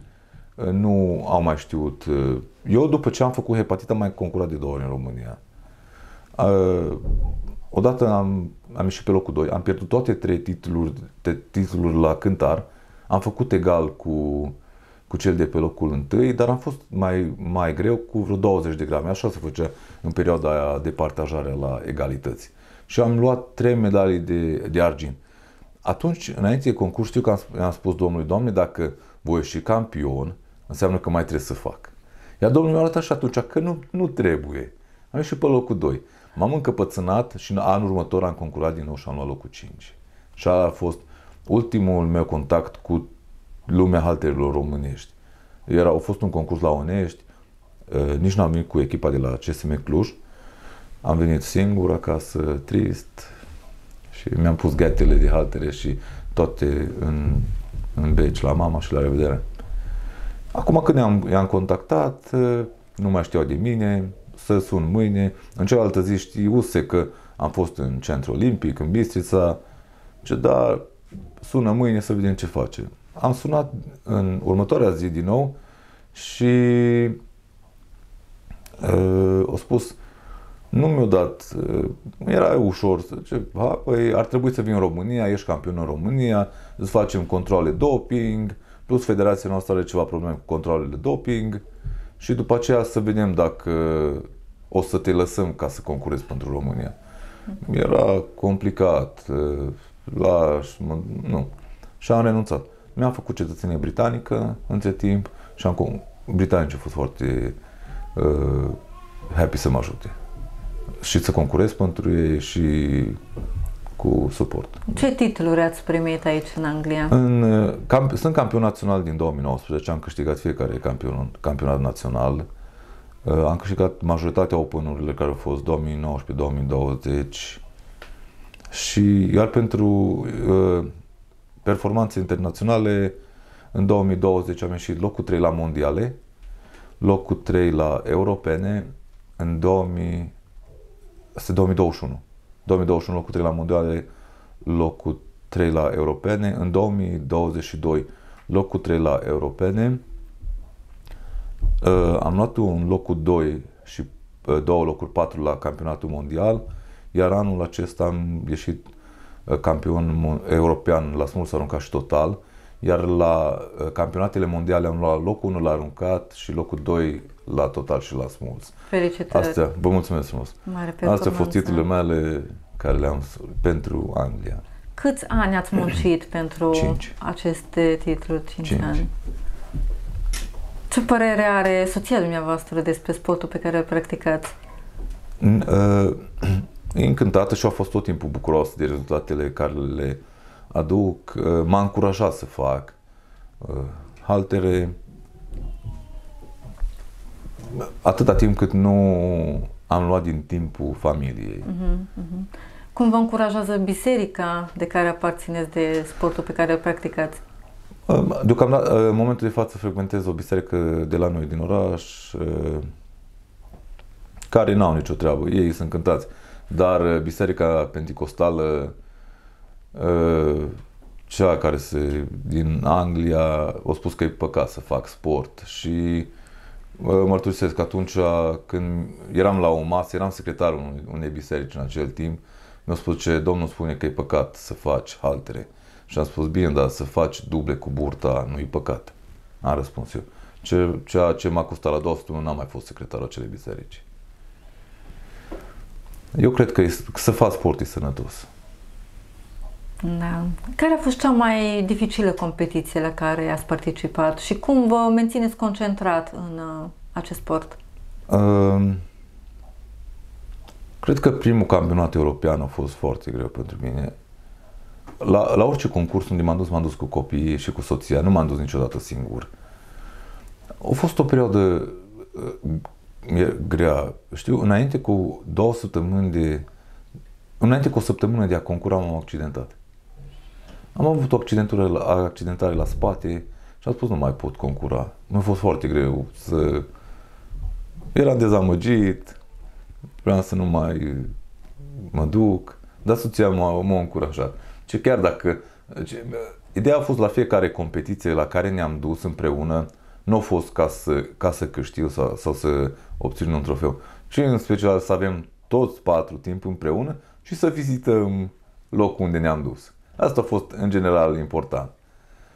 uh, nu am mai știut. Uh, eu, după ce am făcut hepatita, am mai concurat de două ori în România. Uh, odată am, am ieșit pe locul 2, am pierdut toate trei titluri, titluri la cântar, am făcut egal cu, cu cel de pe locul 1, dar am fost mai, mai greu cu vreo 20 de grame, așa se făcea în perioada aia de partajare la egalități și am luat trei medalii de, de argint. Atunci, înainte de concurs, știu că am, am spus domnului, Doamne, dacă voi ieși campion, înseamnă că mai trebuie să fac. Iar domnul mi-a arătat și atunci că nu, nu trebuie. Am ieșit pe locul 2. M-am încăpățânat și în anul următor am concurat din nou și am luat locul 5. Și a fost ultimul meu contact cu lumea halterilor românești. Era, a fost un concurs la Onești, eh, nici n-am venit cu echipa de la CSM Cluj, am venit singur acasă, trist și mi-am pus ghetele de haltere și toate în, în beci la mama și la revedere. Acum când i-am, i-am contactat, nu mai știau de mine, să sun mâine. În cealaltă zi știuse că am fost în centru olimpic, în Bistrița. Ce da, sună mâine să vedem ce face. Am sunat în următoarea zi din nou și uh, o spus, nu mi-o dat, uh, era ușor să zice, ha, păi ar trebui să vin în România, ești campion în România, îți facem controle doping, plus federația noastră are ceva probleme cu controlele doping și după aceea să vedem dacă o să te lăsăm ca să concurezi pentru România. Era complicat, uh, la, nu. Și am renunțat. Mi-am făcut cetățenie britanică între timp și am, britanicii au fost foarte uh, happy să mă ajute și să concurez pentru ei și cu suport. Ce titluri ați primit aici în Anglia? În, uh, cam, sunt campion național din 2019, am câștigat fiecare campion, campionat național. Uh, am câștigat majoritatea open care au fost 2019-2020 și iar pentru uh, performanțe internaționale în 2020 am ieșit locul 3 la mondiale, locul 3 la europene, în 2000 Asta e 2021. 2021 locul 3 la mondiale, locul 3 la europene. În 2022 locul 3 la europene. Uh, am luat un locul 2 și uh, două locuri 4 la campionatul mondial, iar anul acesta am ieșit uh, campion european la smulț aruncat și total Uh, iar la uh, campionatele mondiale am luat locul 1 la aruncat și locul 2 la total și la smuls. Felicitări! Astea, vă mulțumesc frumos! Mare Astea au fost titlurile mele care le-am pentru Anglia. Câți ani ați muncit pentru Cinci. aceste titluri? 5, ani. Ce părere are soția dumneavoastră despre sportul pe care îl practicați? Uh, e încântată și a fost tot timpul bucuros de rezultatele care le aduc, uh, m-a încurajat să fac haltere uh, atâta timp cât nu am luat din timpul familiei. Uh-huh, uh-huh. Cum vă încurajează biserica de care aparțineți de sportul pe care îl practicați? Um, deocamdată, uh, în momentul de față, frecventez o biserică de la noi din oraș, care n-au nicio treabă, ei sunt cântați, dar biserica pentecostală Uh, cea care se, din Anglia, mi-a spus că e păcat să fac sport și uh, mărturisesc că atunci când eram la o masă, eram secretarul unei biserici în acel timp, mi-a spus ce Domnul spune că e păcat să faci haltere. Și am spus, bine, dar să faci duble cu burta nu e păcat. Am răspuns eu. Ce, ceea ce m-a costat la 200 nu am mai fost secretarul acelei biserici. Eu cred că e, să faci sport e sănătos. Da. Care a fost cea mai dificilă competiție la care ați participat și cum vă mențineți concentrat în uh, acest sport? Uh, cred că primul campionat european a fost foarte greu pentru mine. La, la orice concurs unde m-am dus, m-am dus cu copiii și cu soția, nu m-am dus niciodată singur. A fost o perioadă uh, grea. Știu, înainte cu două săptămâni de Înainte cu o săptămână de a concura m-am accidentat. Am avut accidentare, accidentare la spate și am spus nu mai pot concura. Mi-a fost foarte greu să... Eram dezamăgit, vreau să nu mai mă duc, dar soția m-a, m-a încurajat. Ce chiar dacă... Ce, ideea a fost la fiecare competiție la care ne-am dus împreună, nu a fost ca să, ca să câștig sau, sau să obțin un trofeu, ci în special să avem toți patru timp împreună și să vizităm locul unde ne-am dus. Asta a fost în general important.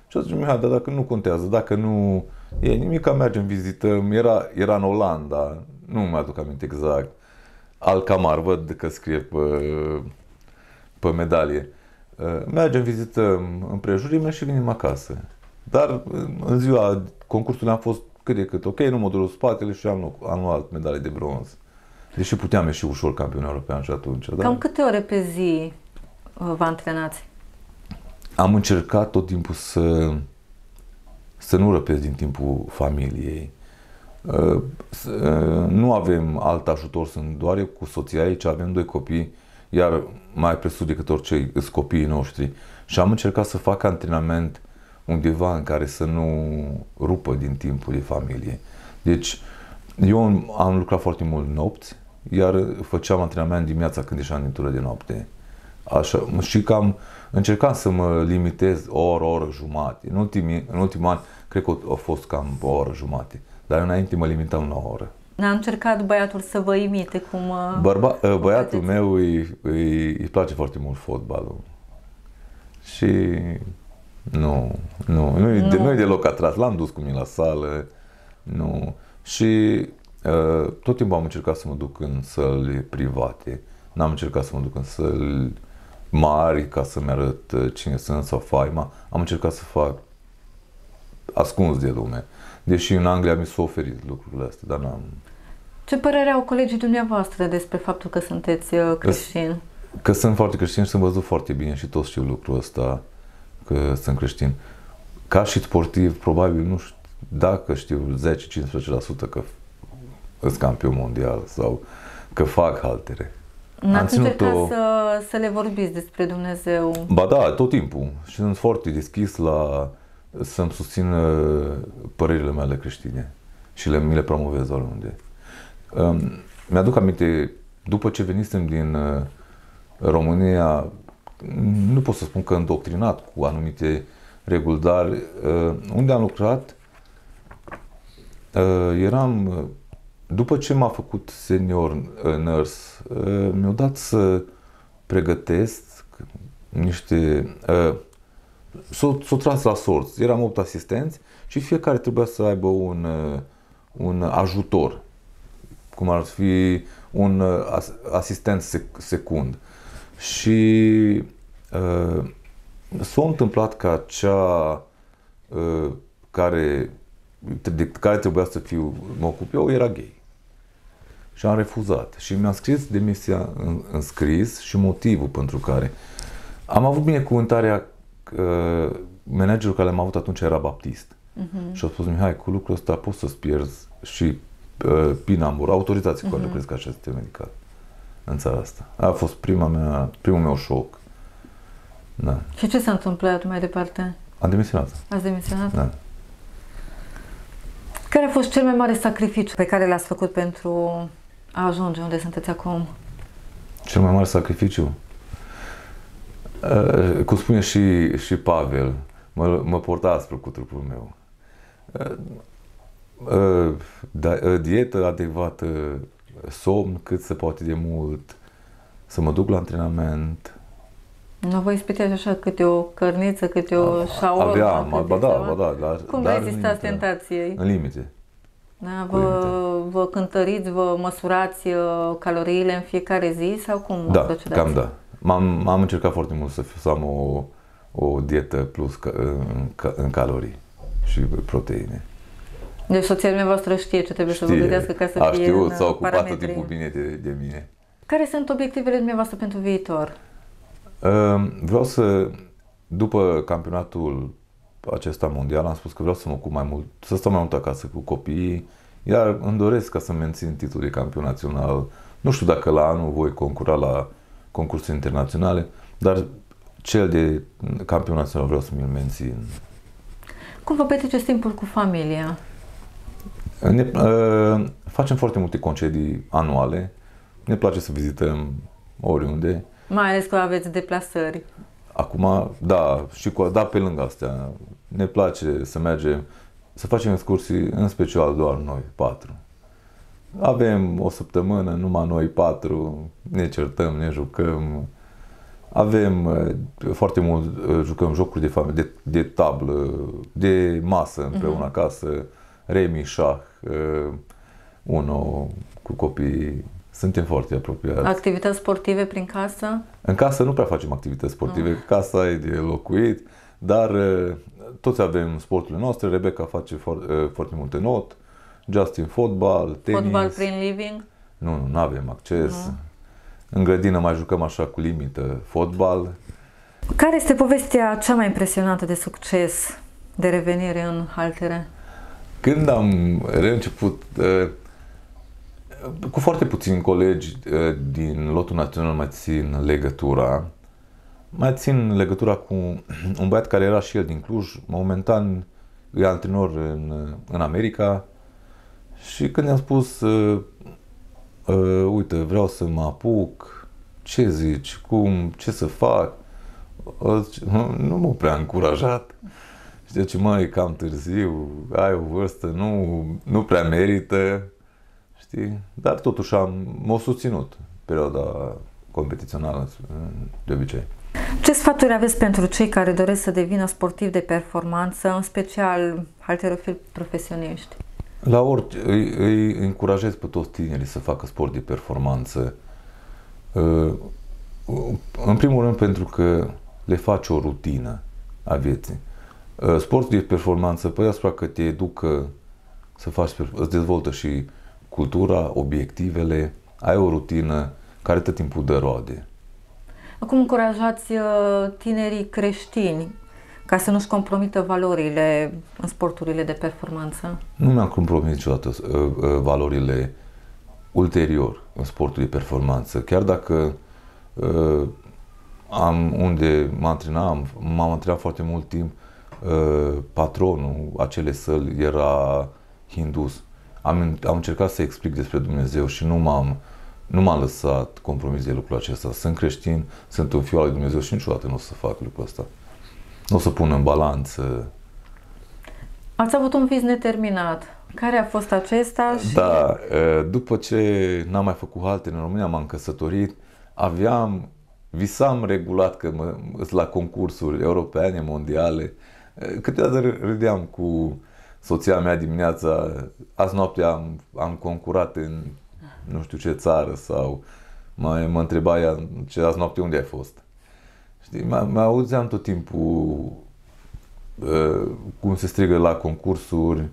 Și atunci mi-a dat dacă nu contează, dacă nu e nimic, mergem, vizităm. Era, era în Olanda, nu mi-aduc aminte exact. Alcamar, văd că scrie pe, pe medalie. Eh, mergem, vizităm împrejurime și venim acasă. Dar în ziua concursului am fost cât de cât ok, nu mă duc spatele și am, am luat medalie de bronz. Deși puteam ieși ușor campion european și atunci. Dar... câte ore pe zi eh, vă antrenați? am încercat tot timpul să, să nu răpesc din timpul familiei. Uh, uh, nu avem alt ajutor, sunt doar eu cu soția aici, avem doi copii, iar mai presus decât orice sunt copiii noștri. Și am încercat să fac antrenament undeva în care să nu rupă din timpul de familie. Deci, eu am lucrat foarte mult nopți, iar făceam antrenament dimineața când ieșeam din tură de noapte. Așa, și cam Încercam să mă limitez o oră, oră jumate. În, ultimii, în ultimul an, cred că a fost cam o oră jumate. Dar înainte mă limitam la o oră. N-a încercat băiatul să vă imite cum... Uh, Bărba, uh, cum băiatul vedeți. meu îi, îi, îi place foarte mult fotbalul. Și nu, nu, nu, nu. De, nu e deloc atras. L-am dus cu mine la sală. Nu. Și uh, tot timpul am încercat să mă duc în săli private. N-am încercat să mă duc în săli uh, mari ca să-mi arăt uh, cine sunt sau faima, am încercat să fac ascuns de lume. Deși în Anglia mi s-au oferit lucrurile astea, dar n-am... Ce părere au colegii dumneavoastră despre faptul că sunteți uh, creștin? Că, că sunt foarte creștin și sunt văzut foarte bine și toți știu lucrul ăsta, că sunt creștin. Ca și sportiv, probabil nu știu dacă știu 10-15% că sunt campion mondial sau că fac haltere. N-ați ținut o... să, să le vorbiți despre Dumnezeu? Ba da, tot timpul. Și sunt foarte deschis la să-mi susțin uh, părerile mele creștine și le, mi le promovez oriunde. Um, mi-aduc aminte, după ce venisem din uh, România, nu pot să spun că îndoctrinat cu anumite reguli, dar uh, unde am lucrat, uh, eram uh, după ce m-a făcut senior uh, nurse, uh, mi-au dat să pregătesc niște... S-o, uh, s-o tras la sorți. Eram 8 asistenți și fiecare trebuia să aibă un, un ajutor, cum ar fi un asistent secund. Și uh, s-a întâmplat ca cea uh, care, de care trebuia să fiu, mă ocup eu, era gay. Și am refuzat. Și mi-a scris demisia în, în scris și motivul pentru care. Am avut binecuvântarea că uh, managerul care l-am avut atunci era baptist. Uh-huh. Și a spus, Mihai, cu lucrul ăsta poți să-ți pierzi și uh, pinambur, autorizație mhm. uh-huh. cu care lucrezi ca asistent medical în țara asta. A fost prima mea, primul meu șoc. Da. Și ce s-a întâmplat mai departe? Am demisionat. Ați demisionat? Da. Care a fost cel mai mare sacrificiu pe care l-ați făcut pentru a ajunge unde sunteți acum? Cel mai mare sacrificiu? Cum spune și, și Pavel, mă, mă porta aspru cu trupul meu. Da, dietă adecvată, somn cât se poate de mult, să mă duc la antrenament. Nu vă ispiteați așa câte o cărniță, câte o șaură? Aveam, ba da, ba da, dar... Cum dar rezistați tentației? În limite. Da, vă, vă cântăriți, vă măsurați uh, caloriile în fiecare zi sau cum da, procedați? cam da. M-am, am încercat foarte mult să, să am o, o dietă plus ca, în, ca, în calorii și proteine. Deci soția dumneavoastră știe ce trebuie știe. să vă gândească ca să A fie știut, uh, s-a ocupat parametrii. tot timpul bine de, de mine. Care sunt obiectivele dumneavoastră pentru viitor? Ehm, vreau să, după campionatul acesta mondial, am spus că vreau să mă ocup mai mult, să stau mai mult acasă cu copiii, iar îmi doresc ca să mențin titlul de campion național. Nu știu dacă la anul voi concura la concursuri internaționale, dar cel de campion național vreau să mi-l mențin. Cum vă petreceți timpul cu familia? Ne, uh, facem foarte multe concedii anuale. Ne place să vizităm oriunde. Mai ales că aveți deplasări. Acum, da, și cu da pe lângă astea, ne place să mergem, să facem excursii, în special doar noi, patru. Avem o săptămână, numai noi patru, ne certăm, ne jucăm, avem eh, foarte mult, eh, jucăm jocuri de, familie, de, de tablă, de masă împreună uh-huh. acasă, remi, șah, eh, unul cu copii, suntem foarte apropiați. Activități sportive prin casă? În casă nu prea facem activități sportive, mm. casa e de locuit, dar uh, toți avem sporturile noastre, Rebecca face foarte, uh, foarte multe not, Justin fotbal, tenis. Fotbal prin living? Nu, nu, avem acces. Mm. În grădină mai jucăm așa cu limită fotbal. Care este povestea cea mai impresionantă de succes de revenire în haltere? Când am reînceput uh, cu foarte puțini colegi din lotul național mai țin legătura. Mai țin legătura cu un băiat care era și el din Cluj, momentan e antrenor în, în America și când i-am spus, uite, vreau să mă apuc, ce zici, cum, ce să fac, nu m-a prea încurajat. Și zice, mă, e cam târziu, ai o vârstă, nu, nu prea merită știi? Dar totuși am, m-au susținut perioada competițională de obicei. Ce sfaturi aveți pentru cei care doresc să devină sportiv de performanță, în special halterofil profesioniști? La orice, îi, îi încurajez pe toți tinerii să facă sport de performanță. Uh, în primul rând pentru că le face o rutină a vieții. Uh, sportul de performanță, păi asupra că te educă să faci, îți dezvoltă și cultura, obiectivele, ai o rutină care tot timpul dă roade. Acum încurajați uh, tinerii creștini ca să nu-și compromită valorile în sporturile de performanță? Nu mi-am compromis niciodată uh, uh, valorile ulterior în sportul de performanță. Chiar dacă uh, am unde mă antrenam, m-am antrenat foarte mult timp, uh, patronul acele săli era hindus am, am încercat să explic despre Dumnezeu și nu m-am nu m-a lăsat compromis de lucrul acesta. Sunt creștin, sunt un fiu al lui Dumnezeu și niciodată nu o să fac lucrul ăsta. Nu o să pun în balanță. Ați avut un vis neterminat. Care a fost acesta? Și... Da, după ce n-am mai făcut halte în România, m-am căsătorit, aveam, visam regulat că mă, la concursuri europene, mondiale, câteodată râdeam cu soția mea dimineața, azi noaptea am, am concurat în nu știu ce țară sau mă, mă întreba ea, ce azi noapte unde ai fost? Știi, mă auzeam tot timpul uh, cum se strigă la concursuri,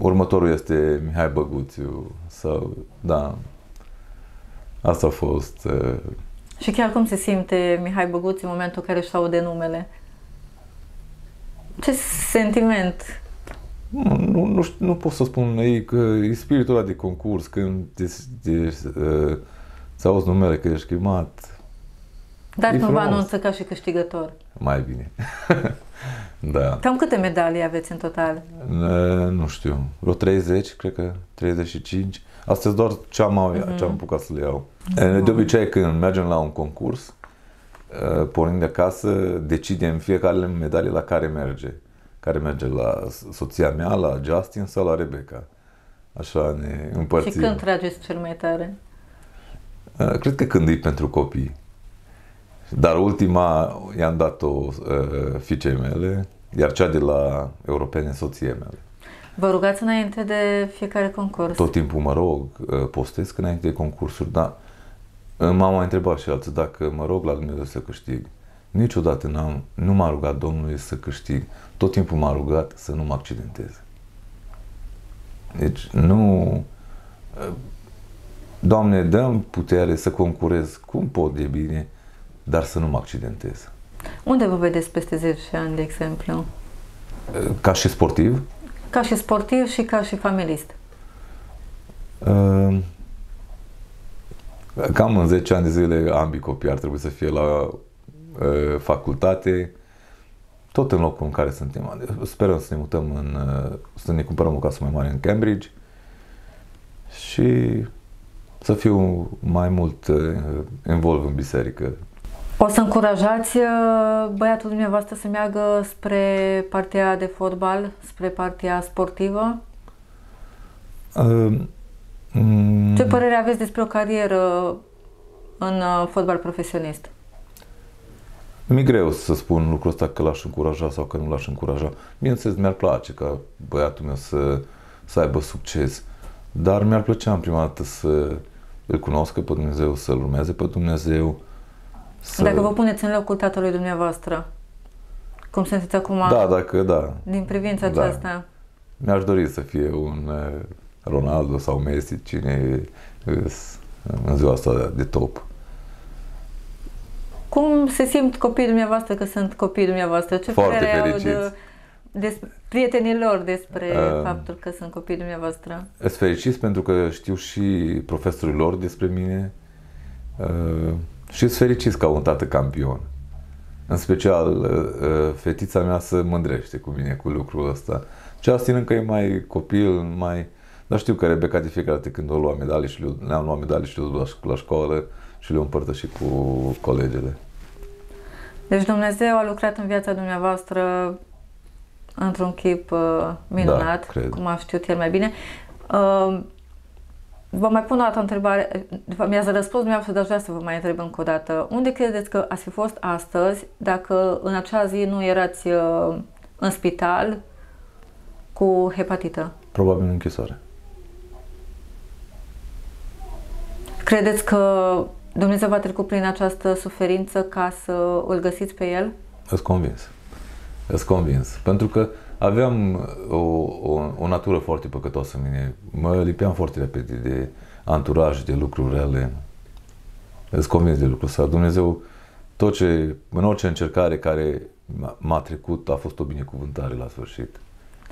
următorul este Mihai Băguțiu sau, da, asta a fost. Uh... Și chiar cum se simte Mihai Băguțiu în momentul în care își aude numele? Ce sentiment nu, nu, știu, nu pot să spun, ei că e spiritul ăla de concurs, când te, te, te, uh, auzi numele că ești chemat. Dar nu vă anunță ca și câștigător. Mai bine. da. Cam câte medalii aveți în total? E, nu știu, vreo 30, cred că 35. Asta e doar ce am, avea, mm-hmm. ce am apucat să le iau. Mm-hmm. De obicei, când mergem la un concurs, uh, pornind de acasă, decidem fiecare medalie la care merge care merge la soția mea, la Justin sau la Rebecca. Așa ne împărțim. Și când trageți cel mai tare? Uh, cred că când e pentru copii. Dar ultima i-am dat-o uh, fiicei mele, iar cea de la europene soție mele. Vă rugați înainte de fiecare concurs? Tot timpul mă rog, uh, postez înainte de concursuri, dar m-am mai întrebat și alții dacă mă rog la Dumnezeu să câștig. Niciodată n-am, nu m-a rugat Domnului să câștig. Tot timpul m-a rugat să nu mă accidentez. Deci nu... Doamne, dăm putere să concurez cum pot de bine, dar să nu mă accidentez. Unde vă vedeți peste 10 ani, de exemplu? Ca și sportiv? Ca și sportiv și ca și familist. Ehm, cam în 10 ani de zile ambii copii ar trebui să fie la Ă, facultate, tot în locul în care suntem. Sperăm să ne mutăm în, ă, să ne cumpărăm o casă mai mare în Cambridge și să fiu mai mult ă, involv în biserică. O să încurajați băiatul dumneavoastră să meargă spre partea de fotbal, spre partea sportivă? Ce mm. părere aveți despre o carieră în fotbal profesionist? Mi-e greu să spun lucrul ăsta că l-aș încuraja sau că nu l-aș încuraja. Bineînțeles, mi-ar place ca băiatul meu să, să aibă succes, dar mi-ar plăcea în prima dată să îl cunoască pe Dumnezeu, să-L urmeze pe Dumnezeu. Să... Dacă vă puneți în locul tatălui dumneavoastră, cum sunteți acum? Da, dacă, da. Din privința da. aceasta. Mi-aș dori să fie un uh, Ronaldo sau Messi, cine e uh, în ziua asta de top. Cum se simt copiii dumneavoastră că sunt copiii dumneavoastră? Ce Foarte părere fericiți. au de, despre prietenilor despre uh, faptul că sunt copiii dumneavoastră? Sunt fericiți pentru că știu și profesorii lor despre mine uh, și sunt fericiți că au un tată campion. În special, uh, uh fetița mea se mândrește cu mine cu lucrul ăsta. Justin încă e mai copil, mai... Dar știu că Rebecca de fiecare dată când o lua medalii și le-am luat medalii și le-am luat la școală, și le împărtăși cu colegele. Deci Dumnezeu a lucrat în viața dumneavoastră într-un chip uh, minunat, da, cum a știut el mai bine. Uh, vă mai pun o altă întrebare. Mi-ați răspuns dumneavoastră, dar vreau să vă mai întreb încă o dată. Unde credeți că ați fi fost astăzi dacă în acea zi nu erați uh, în spital cu hepatită? Probabil în închisoare. Credeți că Dumnezeu va a trecut prin această suferință ca să îl găsiți pe el? Îți convins. Îți convins. Pentru că aveam o, o, o natură foarte păcătoasă în mine. Mă lipeam foarte repede de anturaj, de lucruri reale. Îți convins de lucrul ăsta. Dumnezeu, tot ce, în orice încercare care m-a trecut, a fost o binecuvântare la sfârșit.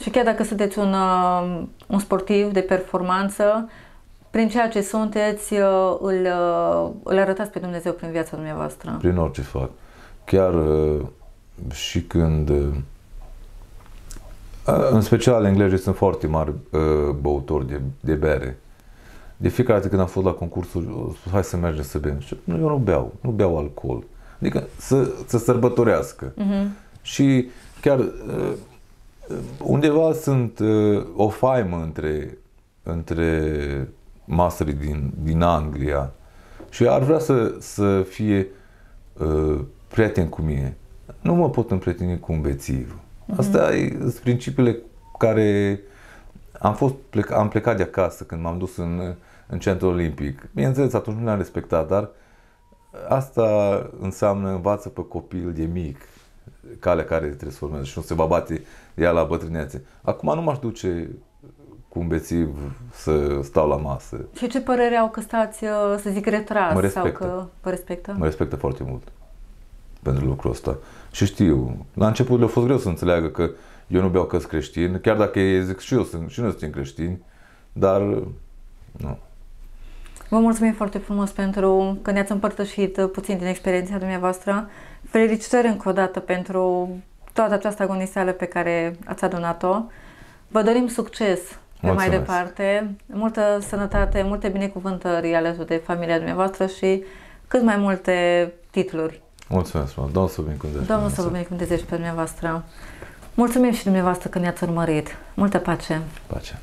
Și chiar dacă sunteți un, um, un sportiv de performanță, prin ceea ce sunteți, uh, îl, uh, îl arătați pe Dumnezeu prin viața dumneavoastră. Prin orice fac. Chiar uh, și când... În special, englezii sunt foarte mari băutori de, de bere. De fiecare dată când am fost la concursul, spus, hai să mergem să bem. Și eu nu beau, nu beau alcool. Adică să, să sărbătorească. Uh-huh. Și chiar undeva sunt o faimă între, între masterii din, din Anglia și ar vrea să, să fie uh, prieten cu mine. Nu mă pot împrieteni cu un bețiv. Mhm. Asta mm-hmm. sunt principiile care am fost plec, am plecat de acasă când m-am dus în, în centrul olimpic. Bineînțeles, atunci nu le-am respectat, dar asta înseamnă învață pe copil de mic calea care trebuie să urmeze și nu se va bate ea la bătrânețe. Acum nu m-aș duce cu beți bețiv să stau la masă. Și ce părere au că stați, uh, să zic, retras mă respectă. sau că vă respectă? Mă respectă foarte mult pentru lucrul ăsta. Și știu, la început le-a fost greu să înțeleagă că eu nu beau căs creștin, chiar dacă ei zic și eu sunt, și noi suntem creștini, dar nu. Vă mulțumim foarte frumos pentru că ne-ați împărtășit uh, puțin din experiența dumneavoastră. Felicitări încă o dată pentru toată această agoniseală pe care ați adunat-o. Vă dorim succes Mulțumesc. mai departe. Multă sănătate, multe binecuvântări alături de familia dumneavoastră și cât mai multe titluri. Mulțumesc mult. Domnul să vă binecuvânteze. Domnul să vă binecuvânteze și pe dumneavoastră. Mulțumim și dumneavoastră că ne-ați urmărit. Multă pace! Pace!